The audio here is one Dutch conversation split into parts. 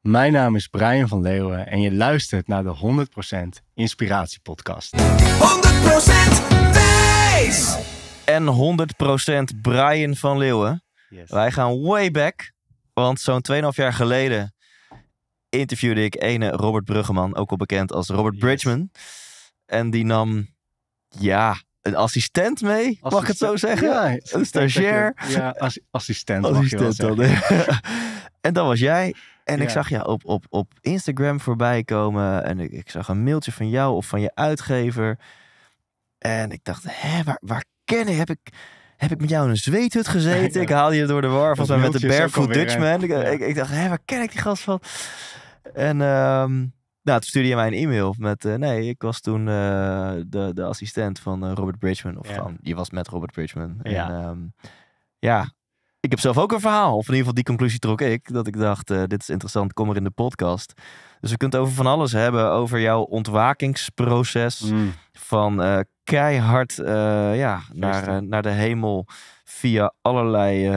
Mijn naam is Brian van Leeuwen en je luistert naar de 100% Inspiratie Podcast. 100% wijs! En 100% Brian van Leeuwen. Wij gaan way back, want zo'n 2,5 jaar geleden interviewde ik ene Robert Bruggeman, ook al bekend als Robert yes. Bridgman. En die nam, ja, een assistent mee, mag ik het zo zeggen? een stagiair. Ja, assistent, assistent mag je dan, en dat was jij. En ik zag je op, op, op Instagram voorbij komen. En ik, zag een mailtje van jou of van je uitgever. En ik dacht, hè, waar, waar ken ik? Heb ik... Heb ik met jou in een zweethut gezeten? Ik haalde je door de war van met de Barefoot Dutchman. Ik, ik, dacht, hé, waar ken ik die gast van? En ehm, nou, toen stuurde je mij een e-mail met... Eh, nee, ik was toen eh, de, de assistent van eh, Robert Bridgman. Of van, je was met Robert Bridgman. Ja. En, ehm, ja, ik heb zelf ook een verhaal. Of in ieder geval die conclusie trok ik. Dat ik dacht, dit is interessant, kom er in de podcast. Dus we kunnen het over van alles hebben. Over jouw ontwakingsproces. Mm. Van keihard ja, naar, naar de hemel. Via allerlei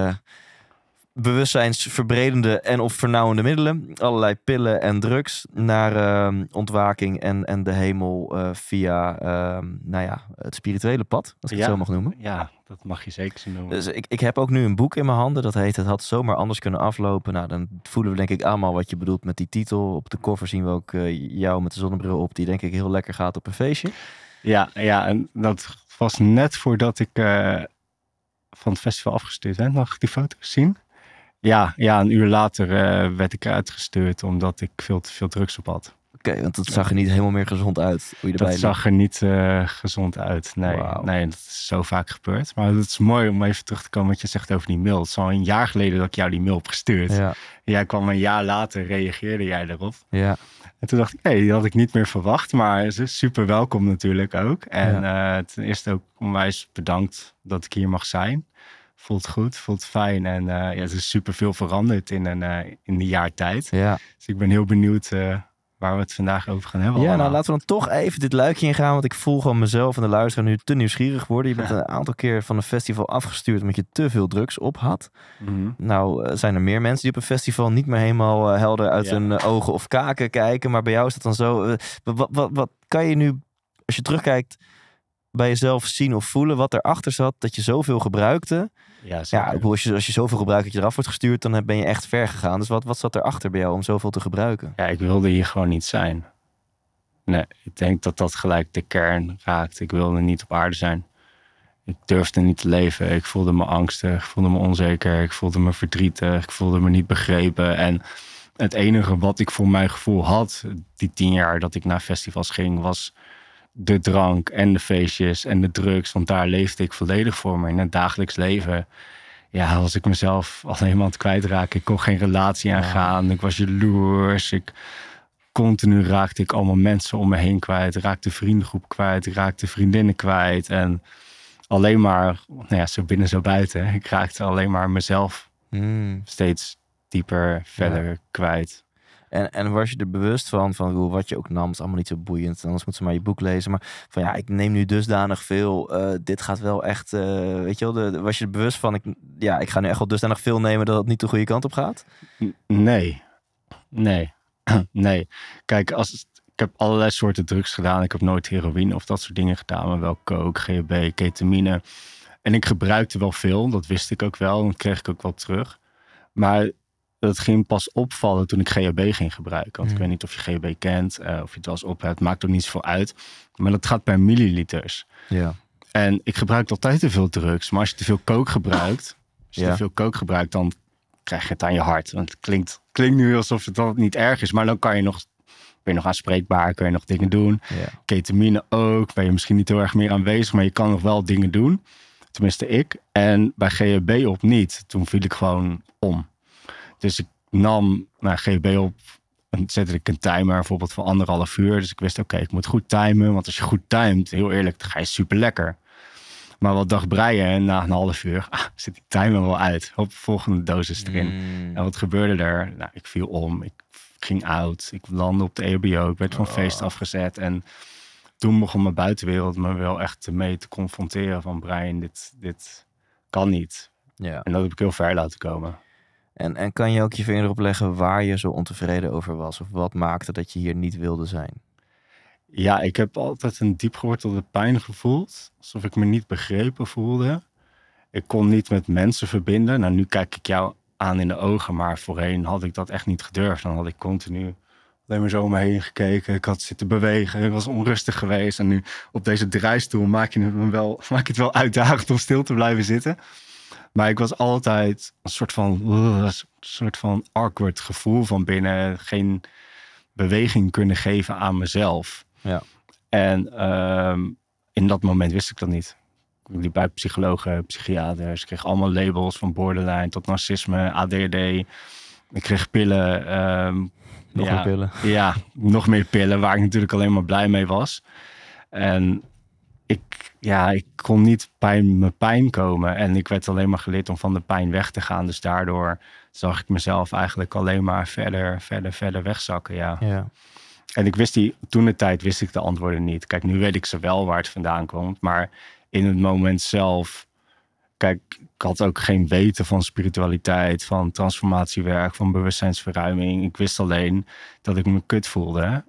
bewustzijnsverbredende en of vernauwende middelen. Allerlei pillen en drugs naar ehm, ontwaking en, en de hemel eh, via ehm, nou ja, het spirituele pad, als ik het zo mag noemen. Ja, dat mag je zeker zo noemen. Dus ik, ik heb ook nu een boek in mijn handen dat heet Het had zomaar anders kunnen aflopen. Nou, dan voelen we denk ik allemaal wat je bedoelt met die titel. Op de cover zien we ook eh, jou met de zonnebril op, die denk ik heel lekker gaat op een feestje. Ja, ja en dat was net voordat ik eh, van het festival afgestuurd ben. Mag ik die foto's zien? Ja, ja een uur later eh, werd ik uitgestuurd omdat ik veel te veel drugs op had. Oké, want dat zag er niet helemaal meer gezond uit. Hoe dat zag er niet eh, gezond uit. Nee, nee, dat is zo vaak gebeurd. Maar het is mooi om even terug te komen wat je zegt over die mail. Het is al een jaar geleden dat ik jou die mail heb gestuurd. Ja. Jij kwam een jaar later, reageerde jij erop. Ja. En toen dacht ik, hey, die had ik niet meer verwacht. Maar ze is super welkom natuurlijk ook. En eh, ten eerste ook onwijs bedankt dat ik hier mag zijn voelt goed, voelt fijn. En eh, ja, er is superveel veranderd in een, eh, in een jaar tijd. Ja. Dus ik ben heel benieuwd eh, waar we het vandaag over gaan hebben. Ja, nou laten we dan toch even dit luikje ingaan. Want ik voel gewoon mezelf en de luisteraar nu te nieuwsgierig worden. Je bent een aantal keer van een festival afgestuurd omdat je te veel drugs op had. Mm Nou zijn er meer mensen die op een festival niet meer helemaal helder uit hun ogen of kaken kijken. Maar bij jou is dat dan zo. wat, wat, wat kan je nu, als je terugkijkt bij jezelf zien of voelen wat erachter zat dat je zoveel gebruikte. Ja, als, je, als je zoveel gebruikt dat je eraf wordt gestuurd, dan ben je echt ver gegaan. Dus wat, wat zat erachter bij jou om zoveel te gebruiken? Ja, ik wilde hier gewoon niet zijn. Nee, ik denk dat dat gelijk de kern raakt. Ik wilde niet op aarde zijn. Ik durfde niet te leven. Ik voelde me angstig. Ik voelde me onzeker. Ik voelde me verdrietig. Ik voelde me niet begrepen. En het enige wat ik voor mijn gevoel had, die tien jaar dat ik naar festivals ging, was de drank en de feestjes en de drugs. Want daar leefde ik volledig voor. me. in het dagelijks leven ja, was ik mezelf alleen maar aan het Ik kon geen relatie aangaan. Ik was jaloers. Ik, continu raakte ik allemaal mensen om me heen kwijt. Raakte vriendengroep kwijt. Raakte vriendinnen kwijt. En alleen maar, nou ja, zo binnen, zo buiten. Ik raakte alleen maar mezelf hmm. steeds dieper verder kwijt. En, en was je er bewust van, van wat je ook nam, is allemaal niet zo boeiend. anders moeten ze maar je boek lezen. Maar van ja, ik neem nu dusdanig veel. Eh, dit gaat wel echt, eh, weet je wel, de, was je er bewust van, ik, ja, ik ga nu echt wel dusdanig veel nemen dat het niet de goede kant op gaat? Nee. Nee. nee. Kijk, als, ik heb allerlei soorten drugs gedaan. Ik heb nooit heroïne of dat soort dingen gedaan, maar wel coke, GHB, ketamine. En ik gebruikte wel veel, dat wist ik ook wel. En kreeg ik ook wel terug. Maar dat ging pas opvallen toen ik GHB ging gebruiken. Want ik hmm. weet niet of je GHB kent eh, of je het wel eens op hebt. Maakt ook niet zoveel uit. Maar dat gaat per milliliters. Ja. En ik gebruik altijd te veel drugs. Maar als je te veel kook gebruikt, als je te veel kook gebruikt, dan krijg je het aan je hart. Want het klinkt, klinkt nu alsof het dan niet erg is. Maar dan kan je nog, ben je nog aanspreekbaar, kun je nog dingen doen. Ketamine ook, ben je misschien niet heel erg meer aanwezig, maar je kan nog wel dingen doen. Tenminste ik. En bij GHB op niet. Toen viel ik gewoon om. Dus ik nam nou, GB op en zette ik een timer bijvoorbeeld van anderhalf uur. Dus ik wist, oké, ik moet goed timen. Want als je goed timt, heel eerlijk, dan ga je super lekker. Maar wat dacht breien en na een half uur ah, zit die timer wel uit. Hop, volgende dosis erin. Hmm. En wat gebeurde er? Nou, ik viel om, ik ging oud, ik landde op de EBO, ik werd van oh. feest afgezet. En toen begon mijn buitenwereld me wel echt mee te confronteren van Brian, dit, dit kan niet. En dat heb ik heel ver laten komen. En, en kan je ook je vinger opleggen waar je zo ontevreden over was? Of wat maakte dat je hier niet wilde zijn? Ja, ik heb altijd een diepgewortelde pijn gevoeld. Alsof ik me niet begrepen voelde. Ik kon niet met mensen verbinden. Nou, nu kijk ik jou aan in de ogen. Maar voorheen had ik dat echt niet gedurfd. Dan had ik continu alleen maar zo om me heen gekeken. Ik had zitten bewegen. Ik was onrustig geweest. En nu op deze draaistoel maak je het, wel, maak het wel uitdagend om stil te blijven zitten. Maar ik was altijd een soort van, soort van awkward gevoel van binnen. Geen beweging kunnen geven aan mezelf. Ja. En ehm, in dat moment wist ik dat niet. Ik liep bij psychologen, psychiaters. Ik kreeg allemaal labels van borderline tot narcisme, ADD. Ik kreeg pillen. Ehm, nog meer pillen. Ja, nog meer pillen, waar ik natuurlijk alleen maar blij mee was. En ik, ja, ik kon niet mijn pijn komen. En ik werd alleen maar geleerd om van de pijn weg te gaan. Dus daardoor zag ik mezelf eigenlijk alleen maar verder, verder, verder wegzakken. Ja. ja. En ik wist die, toen de tijd wist ik de antwoorden niet. Kijk, nu weet ik ze wel waar het vandaan komt. Maar in het moment zelf, kijk, ik had ook geen weten van spiritualiteit, van transformatiewerk, van bewustzijnsverruiming. Ik wist alleen dat ik me kut voelde.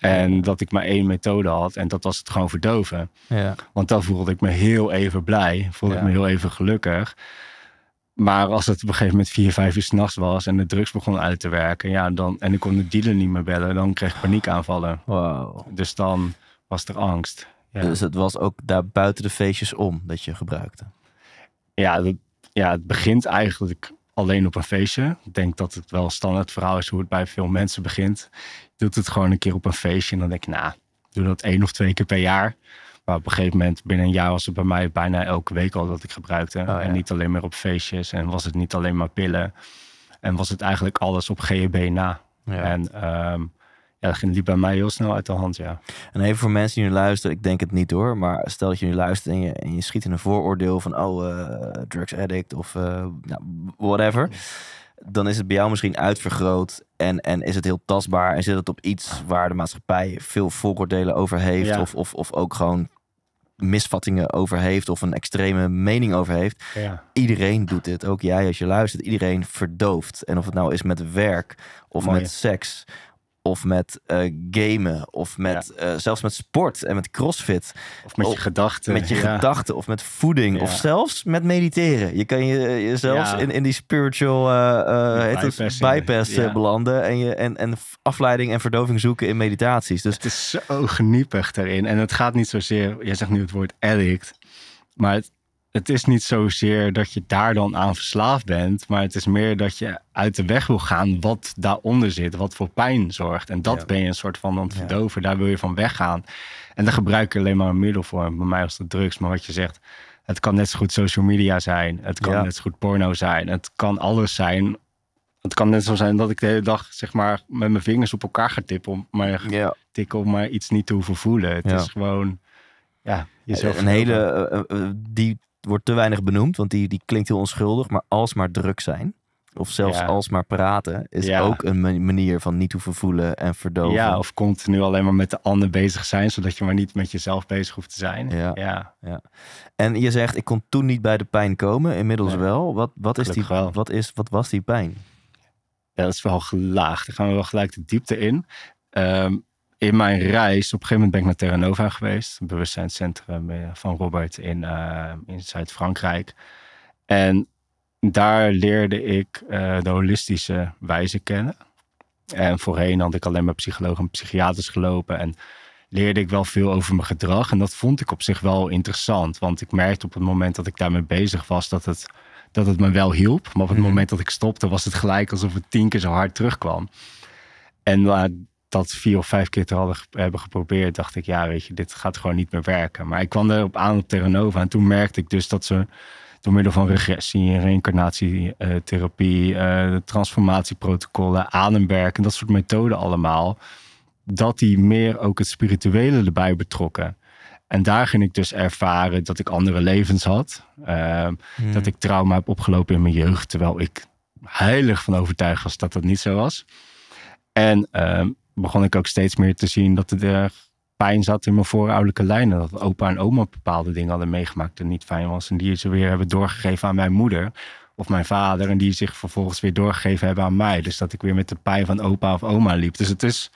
En dat ik maar één methode had en dat was het gewoon verdoven. Ja. Want dan voelde ik me heel even blij, voelde ik me heel even gelukkig. Maar als het op een gegeven moment vier, vijf uur s'nachts was en de drugs begon uit te werken, ja, dan, en ik kon de dealer niet meer bellen, dan kreeg ik paniekaanvallen. Wow. Dus dan was er angst. Ja. Dus het was ook daar buiten de feestjes om dat je gebruikte? Ja, ja het begint eigenlijk alleen op een feestje. Ik denk dat het wel standaard verhaal is hoe het bij veel mensen begint doet het gewoon een keer op een feestje. En dan denk ik, nou, doe dat één of twee keer per jaar. Maar op een gegeven moment, binnen een jaar, was het bij mij bijna elke week al dat ik gebruikte. Oh, en niet alleen meer op feestjes. En was het niet alleen maar pillen. En was het eigenlijk alles op GHB na. En um, ja, dat liep bij mij heel snel uit de hand, ja. En even voor mensen die nu luisteren, ik denk het niet hoor, maar stel dat je nu luistert en je, schiet in een vooroordeel van, oh, uh, drugs addict of eh, nou, whatever dan is het bij jou misschien uitvergroot en, en is het heel tastbaar en zit het op iets waar de maatschappij veel vooroordelen over heeft of, of, of ook gewoon misvattingen over heeft of een extreme mening over heeft. Ja. Iedereen doet dit, ook jij als je luistert. Iedereen verdooft. En of het nou is met werk of met seks of met uh, gamen, of met, eh, zelfs met sport en met crossfit. Of met je oh, gedachten. Met je gedachten, of met voeding, of zelfs met mediteren. Je kan je, eh, jezelf in, in die spiritual bypass, bypass belanden en, je, en, en afleiding en verdoving zoeken in meditaties. Dus het is zo geniepig daarin. En het gaat niet zozeer, jij zegt nu het woord addict, maar het, het is niet zozeer dat je daar dan aan verslaafd bent, maar het is meer dat je uit de weg wil gaan wat daaronder zit, wat voor pijn zorgt. En dat ben je een soort van aan het verdoven, daar wil je van weggaan. En daar gebruik je alleen maar een middel voor. bij mij was het drugs, maar wat je zegt, het kan net zo goed social media zijn, het kan net zo goed porno zijn, het kan alles zijn. Het kan net zo zijn dat ik de hele dag zeg maar met mijn vingers op elkaar ga tippen om maar, ja. tikken maar iets niet te hoeven voelen. Het is gewoon ja, jezelf. Een hele, eh, eh, eh, die wordt te weinig benoemd, want die, die klinkt heel onschuldig. Maar alsmaar druk zijn, of zelfs ja. alsmaar praten, is ook een manier van niet hoeven voelen en verdoven. Ja, of continu alleen maar met de ander bezig zijn, zodat je maar niet met jezelf bezig hoeft te zijn. Ja. ja. En je zegt, ik kon toen niet bij de pijn komen, inmiddels wel. Wat, wat, is die, Wat, is, wat was die pijn? Ja, dat is wel gelaagd. Dan gaan we wel gelijk de diepte in. Ehm, in mijn reis, op een gegeven moment ben ik naar Terra Nova geweest. het bewustzijnscentrum eh, van Robert in, eh, in Zuid-Frankrijk. En daar leerde ik eh, de holistische wijze kennen. En voorheen had ik alleen maar psychologen en psychiaters gelopen. En leerde ik wel veel over mijn gedrag. En dat vond ik op zich wel interessant. Want ik merkte op het moment dat ik daarmee bezig was dat het, dat het me wel hielp. Maar op het mhm. moment dat ik stopte, was het gelijk alsof het tien keer zo hard terugkwam. En dat vier of vijf keer te hadden, hebben geprobeerd, dacht ik, ja, weet je, dit gaat gewoon niet meer werken. Maar ik kwam erop aan op Terranova en toen merkte ik dus dat ze door middel van regressie, reïncarnatietherapie, eh, uh, eh, transformatieprotocollen, ademwerk en dat soort methoden allemaal, dat die meer ook het spirituele erbij betrokken. En daar ging ik dus ervaren dat ik andere levens had. Ehm, hmm. Dat ik trauma heb opgelopen in mijn jeugd, terwijl ik heilig van overtuigd was dat dat niet zo was. En ehm, begon ik ook steeds meer te zien dat er pijn zat in mijn voorouderlijke lijnen. Dat opa en oma bepaalde dingen hadden meegemaakt en niet fijn was. En die ze weer hebben doorgegeven aan mijn moeder of mijn vader. En die zich vervolgens weer doorgegeven hebben aan mij. Dus dat ik weer met de pijn van opa of oma liep. Dus het is,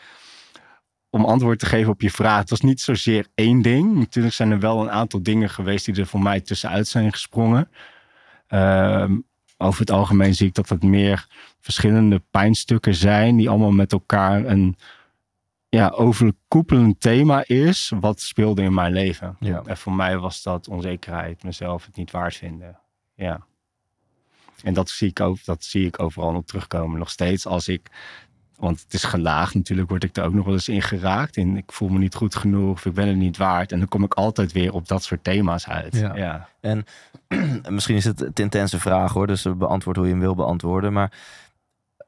om antwoord te geven op je vraag, het was niet zozeer één ding. Natuurlijk zijn er wel een aantal dingen geweest die er voor mij tussenuit zijn gesprongen. Um, over het algemeen zie ik dat het meer verschillende pijnstukken zijn die allemaal met elkaar een ja, overkoepelend thema is. Wat speelde in mijn leven? En voor mij was dat onzekerheid, mezelf het niet waard vinden. Ja. En dat zie ik, ook, dat zie ik overal op terugkomen. Nog steeds als ik want het is gelaagd natuurlijk, word ik er ook nog wel eens in geraakt. En ik voel me niet goed genoeg, of ik ben het niet waard. En dan kom ik altijd weer op dat soort thema's uit. Ja. En misschien is het een intense vraag hoor, dus beantwoord hoe je hem wil beantwoorden. Maar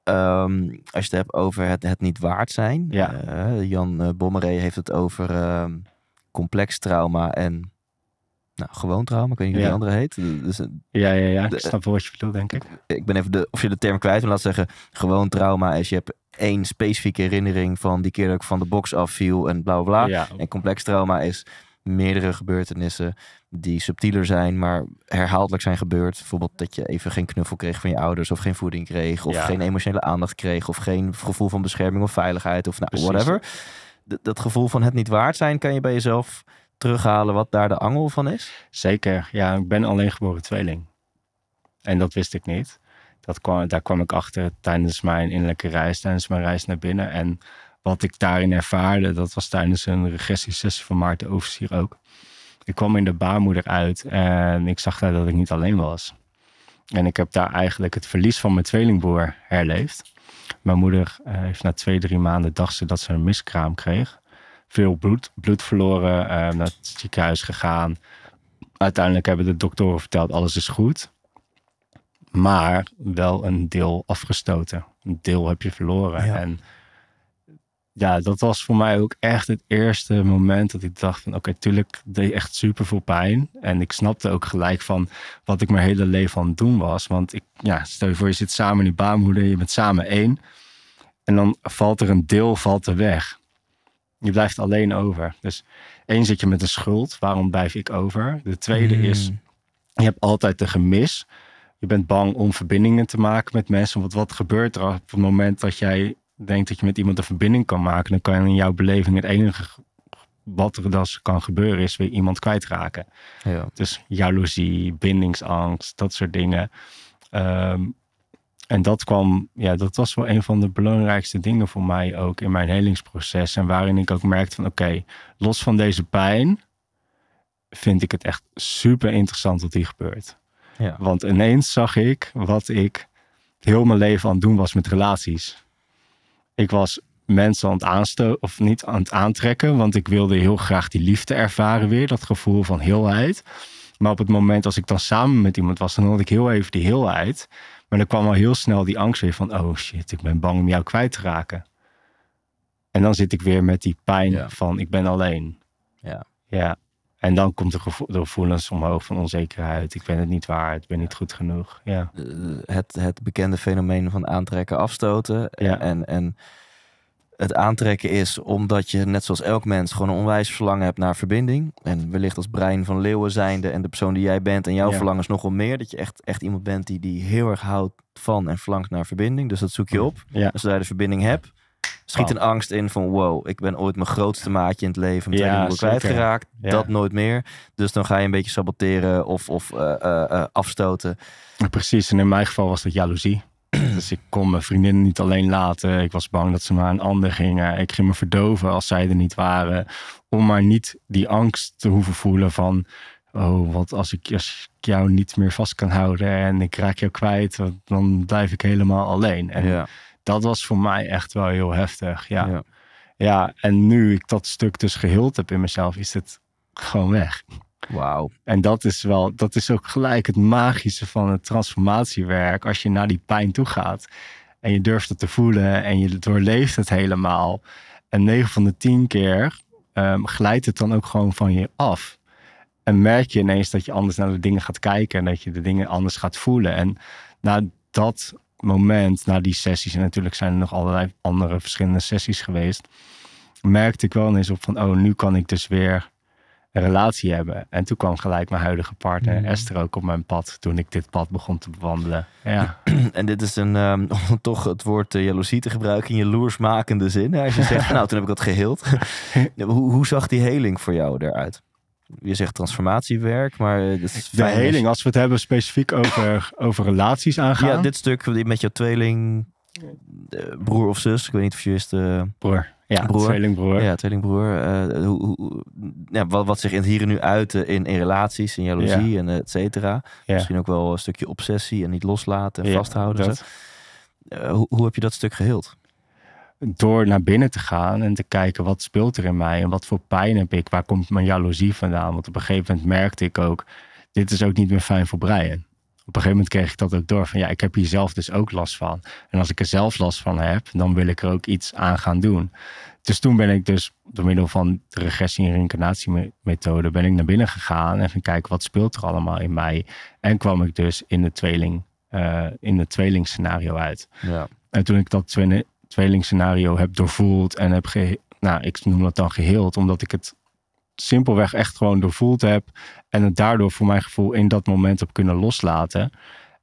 ehm, als je het hebt over het, het niet waard zijn. Ja. Eh, Jan eh, Bommeré heeft het over ehm, complex trauma en nou, gewoon trauma, kun je die andere heet. Dus, eh, ja, ja, ja. Ik de, snap wat je bedoelt, denk ik. Ik ben even de, of je de term kwijt, maar laat zeggen, gewoon trauma als je hebt één specifieke herinnering van die keer dat ik van de box afviel en bla bla Ja. En complex trauma is meerdere gebeurtenissen die subtieler zijn, maar herhaaldelijk zijn gebeurd. Bijvoorbeeld dat je even geen knuffel kreeg van je ouders, of geen voeding kreeg, of geen emotionele aandacht kreeg, of geen gevoel van bescherming of veiligheid, of nou, whatever. dat gevoel van het niet waard zijn kan je bij jezelf terughalen wat daar de angel van is? Zeker, ja. Ik ben alleen geboren tweeling. En dat wist ik niet dat kwam, daar kwam ik achter tijdens mijn innerlijke reis, tijdens mijn reis naar binnen. En wat ik daarin ervaarde, dat was tijdens een regressiesessie van Maarten Oversier ook. Ik kwam in de baarmoeder uit en ik zag daar dat ik niet alleen was. En ik heb daar eigenlijk het verlies van mijn tweelingbroer herleefd. Mijn moeder eh, heeft na twee, drie maanden dacht ze dat ze een miskraam kreeg. Veel bloed, bloed verloren, eh, naar het ziekenhuis gegaan. Uiteindelijk hebben de doktoren verteld alles is goed maar wel een deel afgestoten. Een deel heb je verloren. Ja. En ja, dat was voor mij ook echt het eerste moment dat ik dacht van oké, okay, tuurlijk deed echt super veel pijn. En ik snapte ook gelijk van wat ik mijn hele leven aan het doen was. Want ik, ja, stel je voor, je zit samen in die baarmoeder, je bent samen één. En dan valt er een deel valt er weg. Je blijft alleen over. Dus één zit je met een schuld, waarom blijf ik over? De tweede is, hmm. je hebt altijd de gemis je bent bang om verbindingen te maken met mensen. Want wat gebeurt er op het moment dat jij denkt dat je met iemand een verbinding kan maken? Dan kan in jouw beleving het enige wat er dan dus kan gebeuren is weer iemand kwijtraken. Ja. Dus jaloezie, bindingsangst, dat soort dingen. Ehm, en dat kwam, ja, dat was wel een van de belangrijkste dingen voor mij ook in mijn helingsproces. En waarin ik ook merkte van oké, los van deze pijn vind ik het echt super interessant wat hier gebeurt. Ja. Want ineens zag ik wat ik heel mijn leven aan het doen was met relaties. Ik was mensen aan het aanstoten of niet aan het aantrekken, want ik wilde heel graag die liefde ervaren weer, dat gevoel van heelheid. Maar op het moment als ik dan samen met iemand was, dan had ik heel even die heelheid. Maar dan kwam al heel snel die angst weer van, oh shit, ik ben bang om jou kwijt te raken. En dan zit ik weer met die pijn van, ik ben alleen. Ja. Ja. En dan komt de, gevoelens omhoog van onzekerheid. Ik ben het niet waard, ik ben niet goed genoeg. Ja. Eh, het, het bekende fenomeen van aantrekken, afstoten. Ja. En, en het aantrekken is omdat je, net zoals elk mens, gewoon een onwijs verlangen hebt naar verbinding. En wellicht als brein van leeuwen zijnde en de persoon die jij bent en jouw ja. verlangen is nogal meer. Dat je echt, echt iemand bent die, die heel erg houdt van en verlangt naar verbinding. Dus dat zoek je op. Ja. Als je de verbinding hebt, schiet een angst in van wow, ik ben ooit mijn grootste maatje in het leven meteen ja, kwijtgeraakt. Dat nooit meer. Dus dan ga je een beetje saboteren of, of eh, eh, eh, afstoten. Precies, en in mijn geval was dat jaloezie. dus ik kon mijn vriendinnen niet alleen laten. Ik was bang dat ze naar een ander gingen. Ik ging me verdoven als zij er niet waren. Om maar niet die angst te hoeven voelen van... Oh, wat als ik, als ik jou niet meer vast kan houden en ik raak jou kwijt, dan blijf ik helemaal alleen. ja dat was voor mij echt wel heel heftig. Ja. ja. ja. en nu ik dat stuk dus geheeld heb in mezelf, is het gewoon weg. Wauw. En dat is wel, dat is ook gelijk het magische van het transformatiewerk. Als je naar die pijn toe gaat en je durft het te voelen en je doorleeft het helemaal. En 9 van de 10 keer ehm, glijdt het dan ook gewoon van je af. En merk je ineens dat je anders naar de dingen gaat kijken en dat je de dingen anders gaat voelen. En nou, dat moment, na die sessies, en natuurlijk zijn er nog allerlei andere verschillende sessies geweest, merkte ik wel eens op van, oh, nu kan ik dus weer een relatie hebben. En toen kwam gelijk mijn huidige partner hmm. Esther ook op mijn pad toen ik dit pad begon te bewandelen. Ja. En dit is een, ehm, om toch het woord uh, jaloezie te gebruiken, in jaloersmakende zin. Als je zegt, nou toen heb ik dat geheeld. hoe, hoe zag die heling voor jou eruit? je zegt transformatiewerk, maar... Eh, de heling, als we het hebben specifiek over, over relaties aangaan. Ja, dit stuk met jouw tweeling, eh, broer of zus. Ik weet niet of je is de... Eh, broer. Ja, broer. tweelingbroer. Ja, tweelingbroer. Uh, hoe, hoe, ja, wat, zich in hier en nu uiten in, in relaties, in jaloezie en et cetera. Misschien ook wel een stukje obsessie en niet loslaten en vasthouden. Uh, hoe, hoe heb je dat stuk geheeld? door naar binnen te gaan en te kijken wat speelt er in mij en wat voor pijn heb ik, waar komt mijn jaloezie vandaan? Want op een gegeven moment merkte ik ook, dit is ook niet meer fijn voor Brian. Op een gegeven moment kreeg ik dat ook door van ja, ik heb hier zelf dus ook last van. En als ik er zelf last van heb, dan wil ik er ook iets aan gaan doen. Dus toen ben ik dus door middel van de regressie- en reïncarnatiemethode ben ik naar binnen gegaan en gaan kijken wat speelt er allemaal in mij. En kwam ik dus in het tweeling, uh, in het tweelingscenario uit. Ja. En toen ik dat tweelingscenario heb doorvoeld en heb ge nou, ik noem dat dan geheeld, omdat ik het simpelweg echt gewoon doorvoeld heb en het daardoor voor mijn gevoel in dat moment heb kunnen loslaten.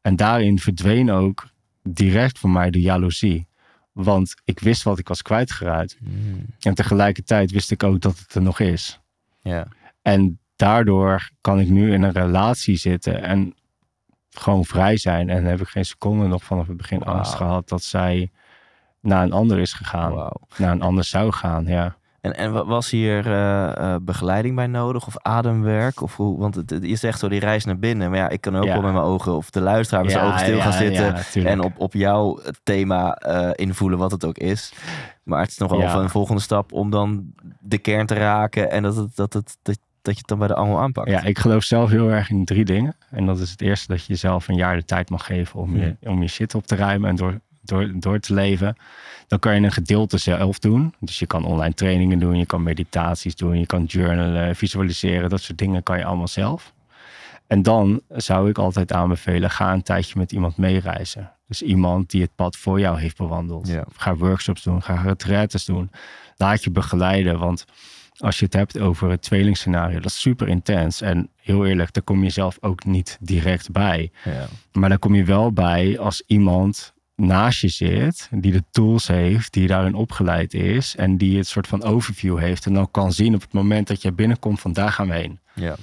En daarin verdween ook direct voor mij de jaloezie. Want ik wist wat ik was kwijtgeraakt. Hmm. En tegelijkertijd wist ik ook dat het er nog is. Ja. En daardoor kan ik nu in een relatie zitten en gewoon vrij zijn. En heb ik geen seconde nog vanaf het begin angst gehad dat zij naar een ander is gegaan. Wow. Naar een ander zou gaan, ja. En, en was hier eh, eh, begeleiding bij nodig of ademwerk? Of hoe, want het, zegt zo die reis naar binnen. Maar ja, ik kan ook wel met mijn ogen of de luisteraar met zijn ogen stil gaan zitten. en op, op jouw eh, thema invoelen wat het ook is. Maar het is nogal een volgende stap om dan de kern te raken. En dat, het, dat, het, dat, je het dan bij de angel aanpakt. Ja, ik geloof zelf heel erg in drie dingen. En dat is het eerste dat je jezelf een jaar de tijd mag geven om, hmm. je, om je shit op te ruimen. En door door, door te leven, dan kan je een gedeelte zelf doen. Dus je kan online trainingen doen, je kan meditaties doen, je kan journalen, visualiseren, dat soort dingen kan je allemaal zelf. En dan zou ik altijd aanbevelen, ga een tijdje met iemand meereizen. Dus iemand die het pad voor jou heeft bewandeld. Ja. Ga workshops doen, ga retretes doen. Laat je begeleiden, want als je het hebt over het tweelingscenario, dat is super intens. En heel eerlijk, daar kom je zelf ook niet direct bij. Ja. Maar daar kom je wel bij als iemand naast je zit, die de tools heeft, die daarin opgeleid is en die het soort van overview heeft en dan kan zien op het moment dat je binnenkomt van daar gaan we heen. Ja.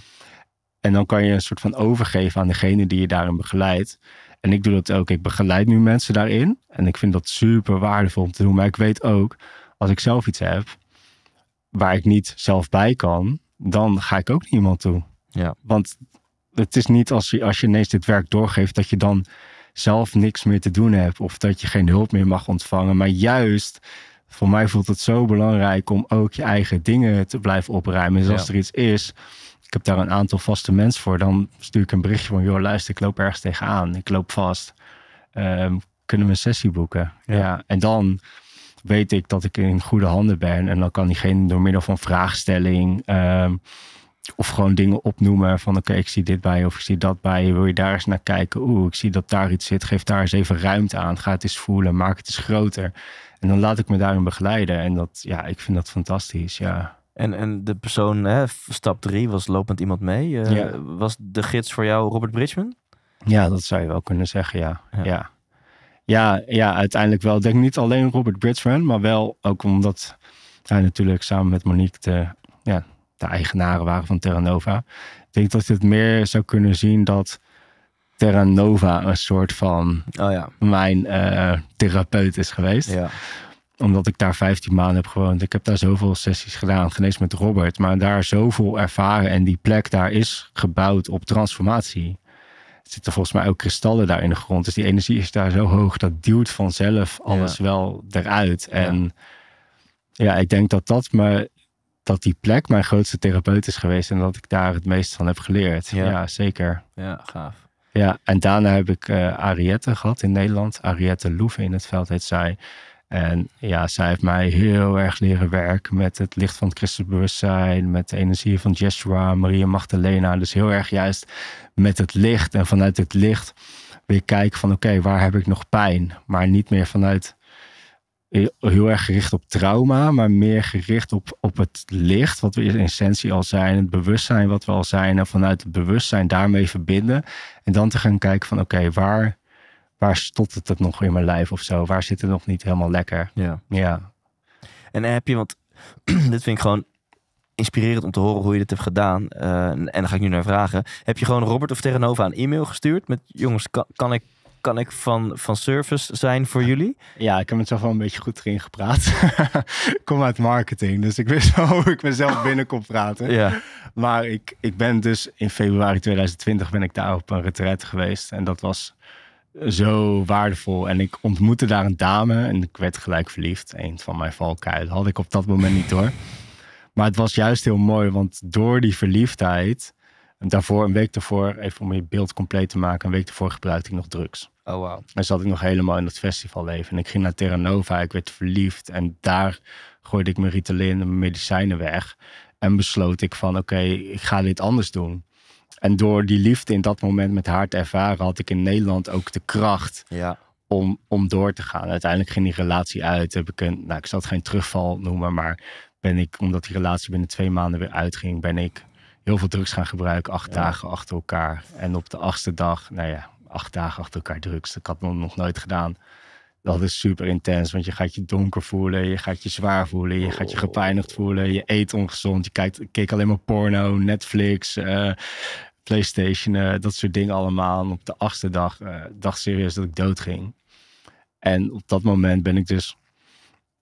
En dan kan je een soort van overgeven aan degene die je daarin begeleidt. En ik doe dat ook. Ik begeleid nu mensen daarin. En ik vind dat super waardevol om te doen. Maar ik weet ook, als ik zelf iets heb waar ik niet zelf bij kan, dan ga ik ook niet iemand toe. Ja. Want het is niet als je, als je ineens dit werk doorgeeft dat je dan zelf niks meer te doen hebt of dat je geen hulp meer mag ontvangen. Maar juist, voor mij voelt het zo belangrijk om ook je eigen dingen te blijven opruimen. Dus als er iets is, ik heb daar een aantal vaste mensen voor, dan stuur ik een berichtje van, joh, luister, ik loop ergens tegenaan, ik loop vast. Ehm, kunnen we een sessie boeken? Ja. En dan weet ik dat ik in goede handen ben en dan kan diegene door middel van vraagstelling. Ehm, of gewoon dingen opnoemen van oké, ik zie dit bij of ik zie dat bij. Wil je daar eens naar kijken? Oeh, ik zie dat daar iets zit. Geef daar eens even ruimte aan. Ga het eens voelen. Maak het eens groter. En dan laat ik me daarin begeleiden. En dat, ja, ik vind dat fantastisch, ja. En, en de persoon, hè, stap drie, was lopend iemand mee. Eh, was de gids voor jou Robert Bridgman? Ja, dat zou je wel kunnen zeggen, ja. ja. ja. Ja, uiteindelijk wel. Ik denk niet alleen Robert Bridgman, maar wel ook omdat hij natuurlijk samen met Monique de, ja, de eigenaren waren van Terra Nova. Ik denk dat je het meer zou kunnen zien dat Terra Nova een soort van oh ja. mijn eh, therapeut is geweest. Ja. Omdat ik daar 15 maanden heb gewoond. Ik heb daar zoveel sessies gedaan, genees met Robert. Maar daar zoveel ervaren en die plek daar is gebouwd op transformatie. Er zitten volgens mij ook kristallen daar in de grond. Dus die energie is daar zo hoog, dat duwt vanzelf alles wel eruit. En ja. ik denk dat dat me dat die plek mijn grootste therapeut is geweest en dat ik daar het meest van heb geleerd. Ja, zeker. Ja, gaaf. Ja, en daarna heb ik uh, eh, Ariette gehad in Nederland. Ariette Loeven in het veld heet zij. En ja, zij heeft mij heel erg leren werken met het licht van het christenbewustzijn, met de energie van Jeshua, Maria Magdalena. Dus heel erg juist met het licht en vanuit het licht weer kijken van oké, waar heb ik nog pijn? Maar niet meer vanuit heel erg gericht op trauma, maar meer gericht op, op het licht, wat we in essentie al zijn, het bewustzijn wat we al zijn, en vanuit het bewustzijn daarmee verbinden. En dan te gaan kijken van oké, waar, waar stopt het, het nog in mijn lijf of zo? Waar zit het nog niet helemaal lekker? Ja. ja. En heb je, want dit vind ik gewoon inspirerend om te horen hoe je dit hebt gedaan. Eh, en, dan ga ik nu naar vragen. Heb je gewoon Robert of Terranova een e-mail gestuurd met jongens, kan ik kan ik van, van service zijn voor jullie? Ja, ik heb zelf wel een beetje goed erin gepraat. ik kom uit marketing, dus ik wist wel hoe ik mezelf binnen kon praten. Ja. Maar ik, ik ben dus in februari 2020 ben ik daar op een retret geweest. En dat was zo waardevol. En ik ontmoette daar een dame en ik werd gelijk verliefd. Een van mijn valkuilen had ik op dat moment niet hoor. Maar het was juist heel mooi, want door die verliefdheid daarvoor, een week daarvoor, even om je beeld compleet te maken, een week daarvoor gebruikte ik nog drugs. Oh wow. En zat ik nog helemaal in dat festivalleven. En ik ging naar Terra Nova, ik werd verliefd. En daar gooide ik mijn Ritalin en mijn medicijnen weg. En besloot ik van, oké, ik ga dit anders doen. En door die liefde in dat moment met haar te ervaren, had ik in Nederland ook de kracht ja. om, om door te gaan. Uiteindelijk ging die relatie uit. Heb ik een, nou, ik zal het geen terugval noemen, maar ben ik, omdat die relatie binnen twee maanden weer uitging, ben ik heel veel drugs gaan gebruiken. Acht dagen achter elkaar. En op de achtste dag, nou ja, acht dagen achter elkaar drugs. Dat had ik nog nooit gedaan. Dat is super intens, want je gaat je donker voelen, je gaat je zwaar voelen, je gaat je oh. gepijnigd voelen, je eet ongezond, je kijkt, keek alleen maar porno, Netflix, eh, PlayStation, eh, dat soort dingen allemaal. En op de achtste dag uh, dacht serieus dat ik dood ging. En op dat moment ben ik dus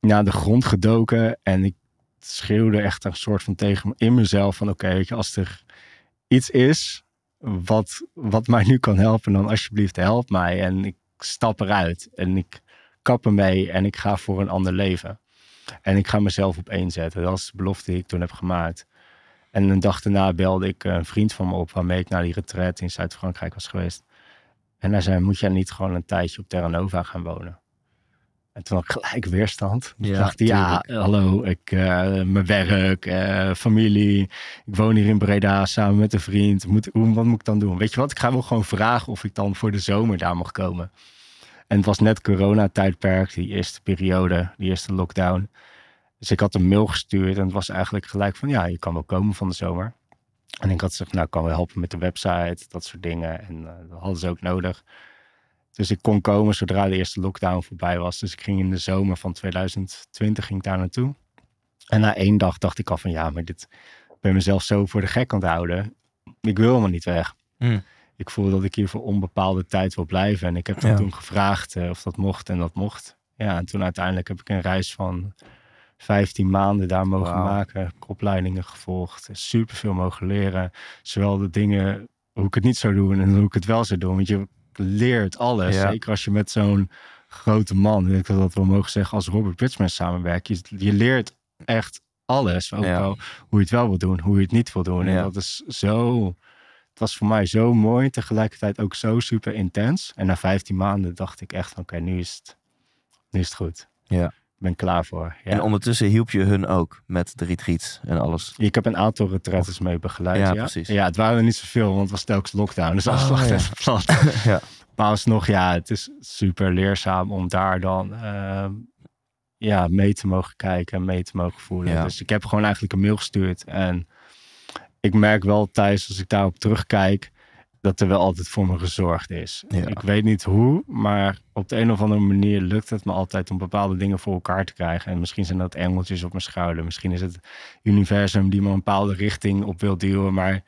naar de grond gedoken en ik schreeuwde echt een soort van tegen in mezelf van oké, als er iets is wat, wat mij nu kan helpen, dan alsjeblieft help mij. En ik stap eruit en ik kap ermee en ik ga voor een ander leven. En ik ga mezelf op één zetten. Dat is de belofte die ik toen heb gemaakt. En een dag daarna belde ik een vriend van me op waarmee ik naar die retreat in Zuid-Frankrijk was geweest. En hij zei, moet jij niet gewoon een tijdje op Terra Nova gaan wonen? En toen had ik gelijk weerstand. Ja, ik ja, hallo, ik, eh, mijn werk, eh, familie. Ik woon hier in Breda samen met een vriend. Moet, hoe, wat moet ik dan doen? Weet je wat, ik ga wel gewoon vragen of ik dan voor de zomer daar mag komen. En het was net coronatijdperk, die eerste periode, die eerste lockdown. Dus ik had een mail gestuurd en het was eigenlijk gelijk van, ja, je kan wel komen van de zomer. En ik had gezegd, nou, kan wel helpen met de website, dat soort dingen. En uh, dat hadden ze ook nodig. Dus ik kon komen zodra de eerste lockdown voorbij was. Dus ik ging in de zomer van 2020 ging daar naartoe. En na één dag dacht ik al van ja, maar dit ben mezelf zo voor de gek aan het houden. Ik wil helemaal niet weg. Hmm. Ik voel dat ik hier voor onbepaalde tijd wil blijven. En ik heb toen gevraagd eh, of dat mocht en dat mocht. Ja, en toen uiteindelijk heb ik een reis van 15 maanden daar mogen maken. opleidingen gevolgd. Superveel mogen leren. Zowel de dingen hoe ik het niet zou doen en hoe ik het wel zou doen. Want je leert alles. Zeker als je met zo'n grote man, ik dat dat wel mogen zeggen, als Robert Bridgman samenwerkt. Je, leert echt alles. Ook hoe je het wel wil doen, hoe je het niet wil doen. En dat is zo. Het was voor mij zo mooi, tegelijkertijd ook zo super intens. En na 15 maanden dacht ik echt: oké, nu, is het, nu is het goed. Ja ben klaar voor. En ondertussen hielp je hun ook met de retreats en alles? Ik heb een aantal retreats mee begeleid. Ja, ja, precies. Ja, het waren er niet zoveel, want het was telkens lockdown. Dus alles oh, lag even plat. ja. Maar alsnog, ja, het is super leerzaam om daar dan ehm, ja, mee te mogen kijken en mee te mogen voelen. Dus ik heb gewoon eigenlijk een mail gestuurd. En ik merk wel thuis als ik daarop terugkijk, dat er wel altijd voor me gezorgd is. Ik weet niet hoe, maar op de een of andere manier lukt het me altijd om bepaalde dingen voor elkaar te krijgen. En misschien zijn dat engeltjes op mijn schouder. Misschien is het universum die me een bepaalde richting op wil duwen. Maar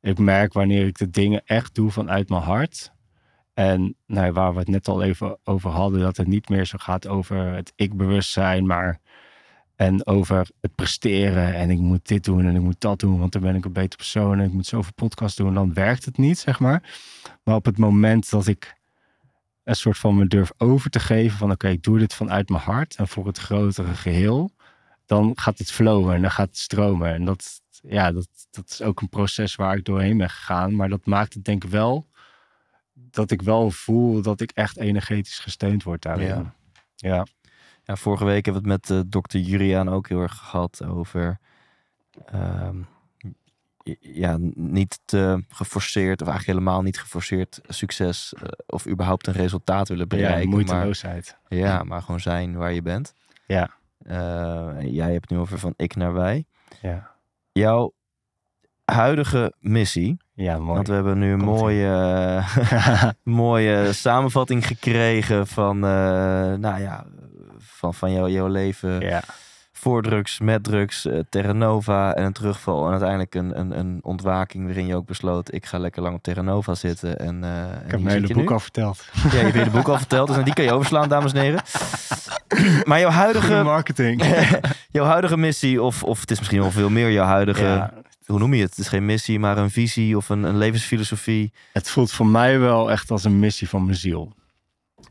ik merk wanneer ik de dingen echt doe vanuit mijn hart. En nou, waar we het net al even over hadden, dat het niet meer zo gaat over het ik-bewustzijn, maar en over het presteren en ik moet dit doen en ik moet dat doen, want dan ben ik een betere persoon en ik moet zoveel podcast doen, dan werkt het niet, zeg maar. Maar op het moment dat ik een soort van me durf over te geven van oké, ik doe dit vanuit mijn hart en voor het grotere geheel, dan gaat het flowen en dan gaat het stromen. En dat, ja, dat, dat is ook een proces waar ik doorheen ben gegaan, maar dat maakt het denk ik wel dat ik wel voel dat ik echt energetisch gesteund word daarin. Ja. ja. Ja, vorige week hebben we het met eh, dokter Juriaan ook heel erg gehad over. Ehm, ja, niet te geforceerd, of eigenlijk helemaal niet geforceerd succes eh, of überhaupt een resultaat willen bereiken. Ja, moeiteloosheid. ja, maar gewoon zijn waar je bent. Ja. Eh, jij hebt nu over van ik naar wij. Ja. Jouw huidige missie. Ja, mooi. Want we hebben nu een mooie, mooie samenvatting gekregen van, uh, nou ja, van, van jouw leven. Ja. Voor drugs, met drugs, uh, en een terugval. En uiteindelijk een, een, een ontwaking waarin je ook besloot... ik ga lekker lang op Nova zitten. En, eh, ik heb mijn hele boek al verteld. Ja, je hebt je boek al verteld. Dus die kan je overslaan, dames en heren. maar jouw huidige... marketing. jouw huidige missie, of, of het is misschien wel veel meer jouw huidige... hoe noem je het? Het is geen missie, maar een visie of een, een, levensfilosofie. Het voelt voor mij wel echt als een missie van mijn ziel.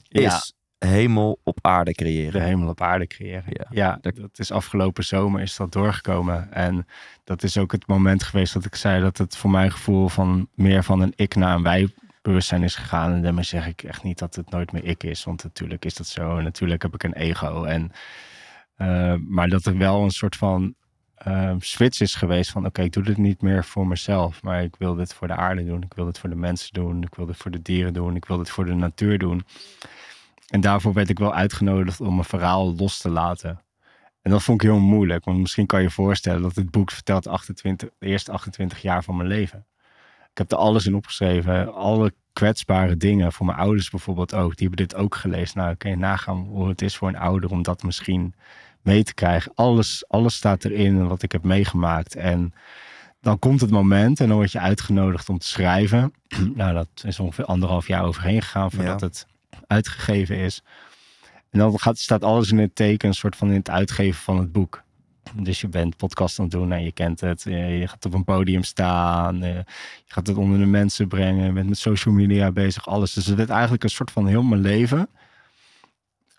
Is. Ja hemel op aarde creëren. De hemel op aarde creëren. Ja. dat is afgelopen zomer is dat doorgekomen. En dat is ook het moment geweest dat ik zei dat het voor mijn gevoel van meer van een ik naar een wij bewustzijn is gegaan. En daarmee zeg ik echt niet dat het nooit meer ik is. Want natuurlijk is dat zo. En natuurlijk heb ik een ego. En, eh, maar dat er wel een soort van eh, switch is geweest van oké, ik doe dit niet meer voor mezelf. Maar ik wil dit voor de aarde doen. Ik wil dit voor de mensen doen. Ik wil dit voor de dieren doen. Ik wil dit voor de natuur doen. En daarvoor werd ik wel uitgenodigd om een verhaal los te laten. En dat vond ik heel moeilijk, want misschien kan je je voorstellen dat dit boek vertelt 28, de eerste 28 jaar van mijn leven. Ik heb er alles in opgeschreven, alle kwetsbare dingen. Voor mijn ouders bijvoorbeeld ook, die hebben dit ook gelezen. Nou, kun je nagaan hoe het is voor een ouder om dat misschien mee te krijgen. Alles, alles staat erin wat ik heb meegemaakt. En dan komt het moment en dan word je uitgenodigd om te schrijven. nou, dat is ongeveer anderhalf jaar overheen gegaan voordat het uitgegeven is. En dan gaat, staat alles in het teken, een soort van in het uitgeven van het boek. Dus je bent podcast aan het doen en je kent het. Eh, je gaat op een podium staan. Eh, je gaat het onder de mensen brengen. Je bent met social media bezig, alles. Dus het is eigenlijk een soort van heel mijn leven.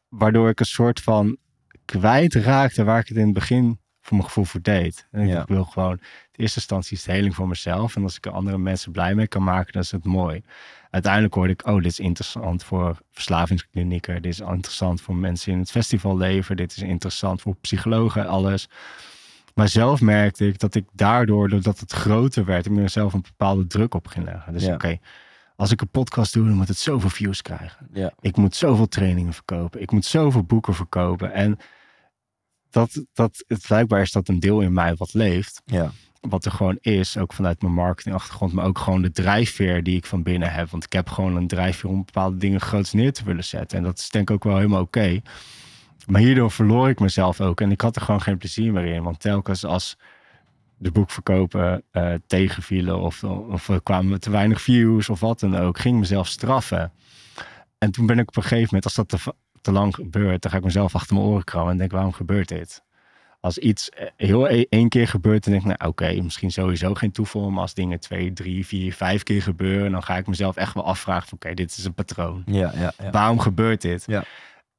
Waardoor ik een soort van kwijt raakte waar ik het in het begin voor mijn gevoel voor deed. En ik, wil gewoon, in eerste instantie is het heling voor mezelf. En als ik andere mensen blij mee kan maken, dan is het mooi uiteindelijk hoorde ik, oh, dit is interessant voor verslavingsklinieken. Dit is interessant voor mensen in het festivalleven. Dit is interessant voor psychologen, alles. Maar zelf merkte ik dat ik daardoor, doordat het groter werd, ik mezelf een bepaalde druk op ging leggen. Dus ja. oké, als ik een podcast doe, dan moet het zoveel views krijgen. Ik moet zoveel trainingen verkopen. Ik moet zoveel boeken verkopen. En dat, dat het blijkbaar is dat een deel in mij wat leeft. Ja wat er gewoon is, ook vanuit mijn marketingachtergrond, maar ook gewoon de drijfveer die ik van binnen heb. Want ik heb gewoon een drijfveer om bepaalde dingen groots neer te willen zetten. En dat is denk ik ook wel helemaal oké. Maar hierdoor verloor ik mezelf ook en ik had er gewoon geen plezier meer in. Want telkens als de boekverkopen uh, tegenvielen of, of er kwamen te weinig views of wat dan ook, ging ik mezelf straffen. En toen ben ik op een gegeven moment, als dat te, te lang gebeurt, dan ga ik mezelf achter mijn oren krabben en denk: waarom gebeurt dit? als iets eh, heel e-, één keer gebeurt, dan denk ik, nou oké, misschien sowieso geen toeval. Maar als dingen twee, drie, vier, vijf keer gebeuren, dan ga ik mezelf echt wel afvragen oké, dit is een patroon. Ja, ja, ja. Waarom gebeurt dit? Ja.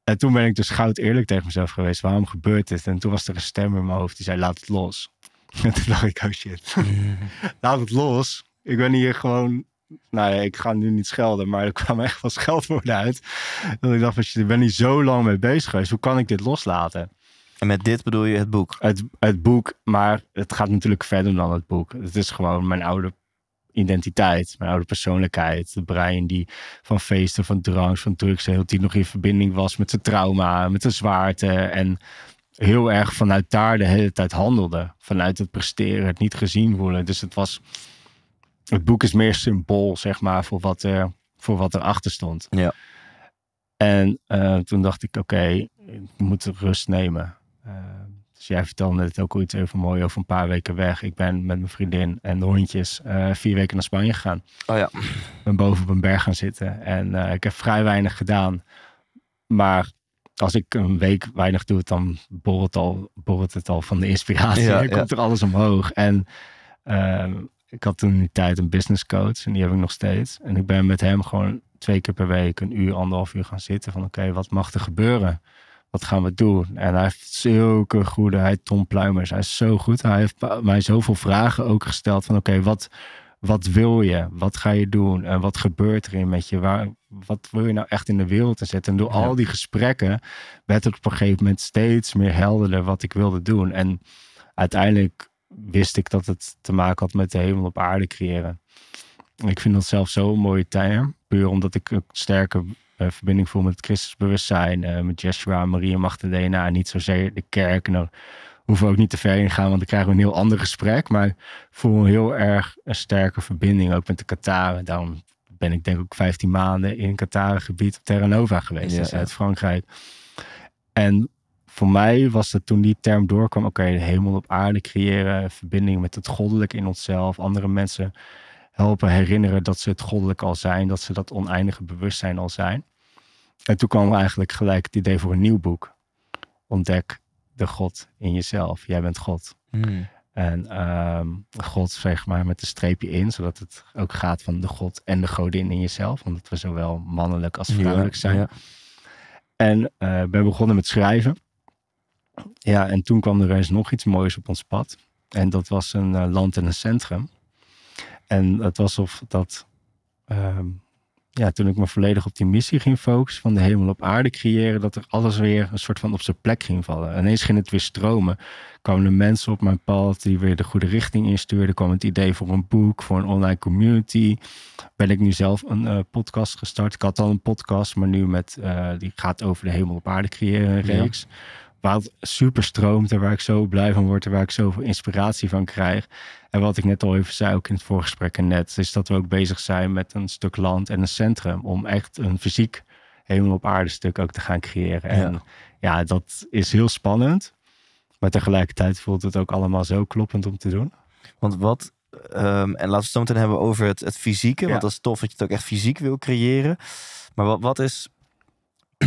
En toen ben ik dus goud eerlijk tegen mezelf geweest. Waarom gebeurt dit? En toen was er een stem in mijn hoofd die zei, laat het los. En toen dacht ik, oh shit, laat het los. Ik ben hier gewoon nou ja, ik ga nu niet schelden, maar er kwam echt wel scheldwoorden uit. Dat ik dacht, je ik ben hier zo lang mee bezig geweest. Hoe kan ik dit loslaten? En met dit bedoel je het boek? Het, het boek, maar het gaat natuurlijk verder dan het boek. Het is gewoon mijn oude identiteit, mijn oude persoonlijkheid. De brein die van feesten, van drugs, van drugs heel die nog in verbinding was met zijn trauma, met zijn zwaarte. En heel erg vanuit daar de hele tijd handelde. Vanuit het presteren, het niet gezien worden. Dus het was. Het boek is meer symbool, zeg maar, voor wat, er, voor wat erachter stond. Ja. En eh, toen dacht ik, oké, ik moet rust nemen. Eh, dus jij vertelde net ook ooit even mooi over een paar weken weg. Ik ben met mijn vriendin en de hondjes eh, vier weken naar Spanje gegaan. Oh ja. Ik ben boven op een berg gaan zitten en eh, ik heb vrij weinig gedaan. Maar als ik een week weinig doe, dan borrelt, al, borrelt het al van de inspiratie. Ja, komt er alles omhoog. En ehm, ik had toen die tijd een business coach en die heb ik nog steeds. En ik ben met hem gewoon twee keer per week een uur, anderhalf uur gaan zitten van oké, wat mag er gebeuren? wat gaan we doen? En hij heeft zulke goede, hij Tom Pluimers, hij is zo goed. Hij heeft mij zoveel vragen ook gesteld van oké, wat, wat wil je? Wat ga je doen? En wat gebeurt erin met je? Waar, wat wil je nou echt in de wereld te zetten? En door al die gesprekken werd het op een gegeven moment steeds meer helderder wat ik wilde doen. En uiteindelijk wist ik dat het te maken had met de hemel op aarde creëren. Ik vind dat zelf zo'n mooie term. Puur omdat ik een sterke eh, verbinding voel met het Christusbewustzijn, eh, met Jeshua, Maria Magdalena en niet zozeer de kerk. Nou, hoeven we ook niet te ver in gaan, want dan krijgen we een heel ander gesprek. Maar ik voel heel erg een sterke verbinding ook met de Qatar. Daarom ben ik denk ik 15 maanden in Qatar gebied op Terra Nova geweest, dus uit Frankrijk. En voor mij was het toen die term doorkwam, oké, okay, hemel op aarde creëren, verbinding met het goddelijke in onszelf, andere mensen helpen herinneren dat ze het goddelijk al zijn, dat ze dat oneindige bewustzijn al zijn. En toen kwam eigenlijk gelijk het idee voor een nieuw boek. Ontdek de God in jezelf. Jij bent God. Hmm. En ehm, God, zeg maar, met een streepje in, zodat het ook gaat van de God en de Godin in jezelf, omdat we zowel mannelijk als vrouwelijk zijn. Ja. En we eh, ben begonnen met schrijven. Ja, en toen kwam er eens nog iets moois op ons pad. En dat was een eh, land en een centrum. En het was of dat ehm, ja, toen ik me volledig op die missie ging focussen van de hemel op aarde creëren, dat er alles weer een soort van op zijn plek ging vallen. Ineens ging het weer stromen. Kwamen er mensen op mijn pad die weer de goede richting instuurden. Kwam het idee voor een boek, voor een online community. Ben ik nu zelf een eh, podcast gestart. Ik had al een podcast, maar nu met, eh, die gaat over de hemel op aarde creëren reeks wat super stroomt en waar ik zo blij van word en waar ik zoveel inspiratie van krijg. En wat ik net al even zei, ook in het voorgesprek en net, is dat we ook bezig zijn met een stuk land en een centrum om echt een fysiek hemel op aarde stuk ook te gaan creëren. En ja, dat is heel spannend, maar tegelijkertijd voelt het ook allemaal zo kloppend om te doen. Want wat, ehm, en laten we het zo meteen hebben over het, het fysieke, want dat is tof dat je het ook echt fysiek wil creëren. Maar wat, wat is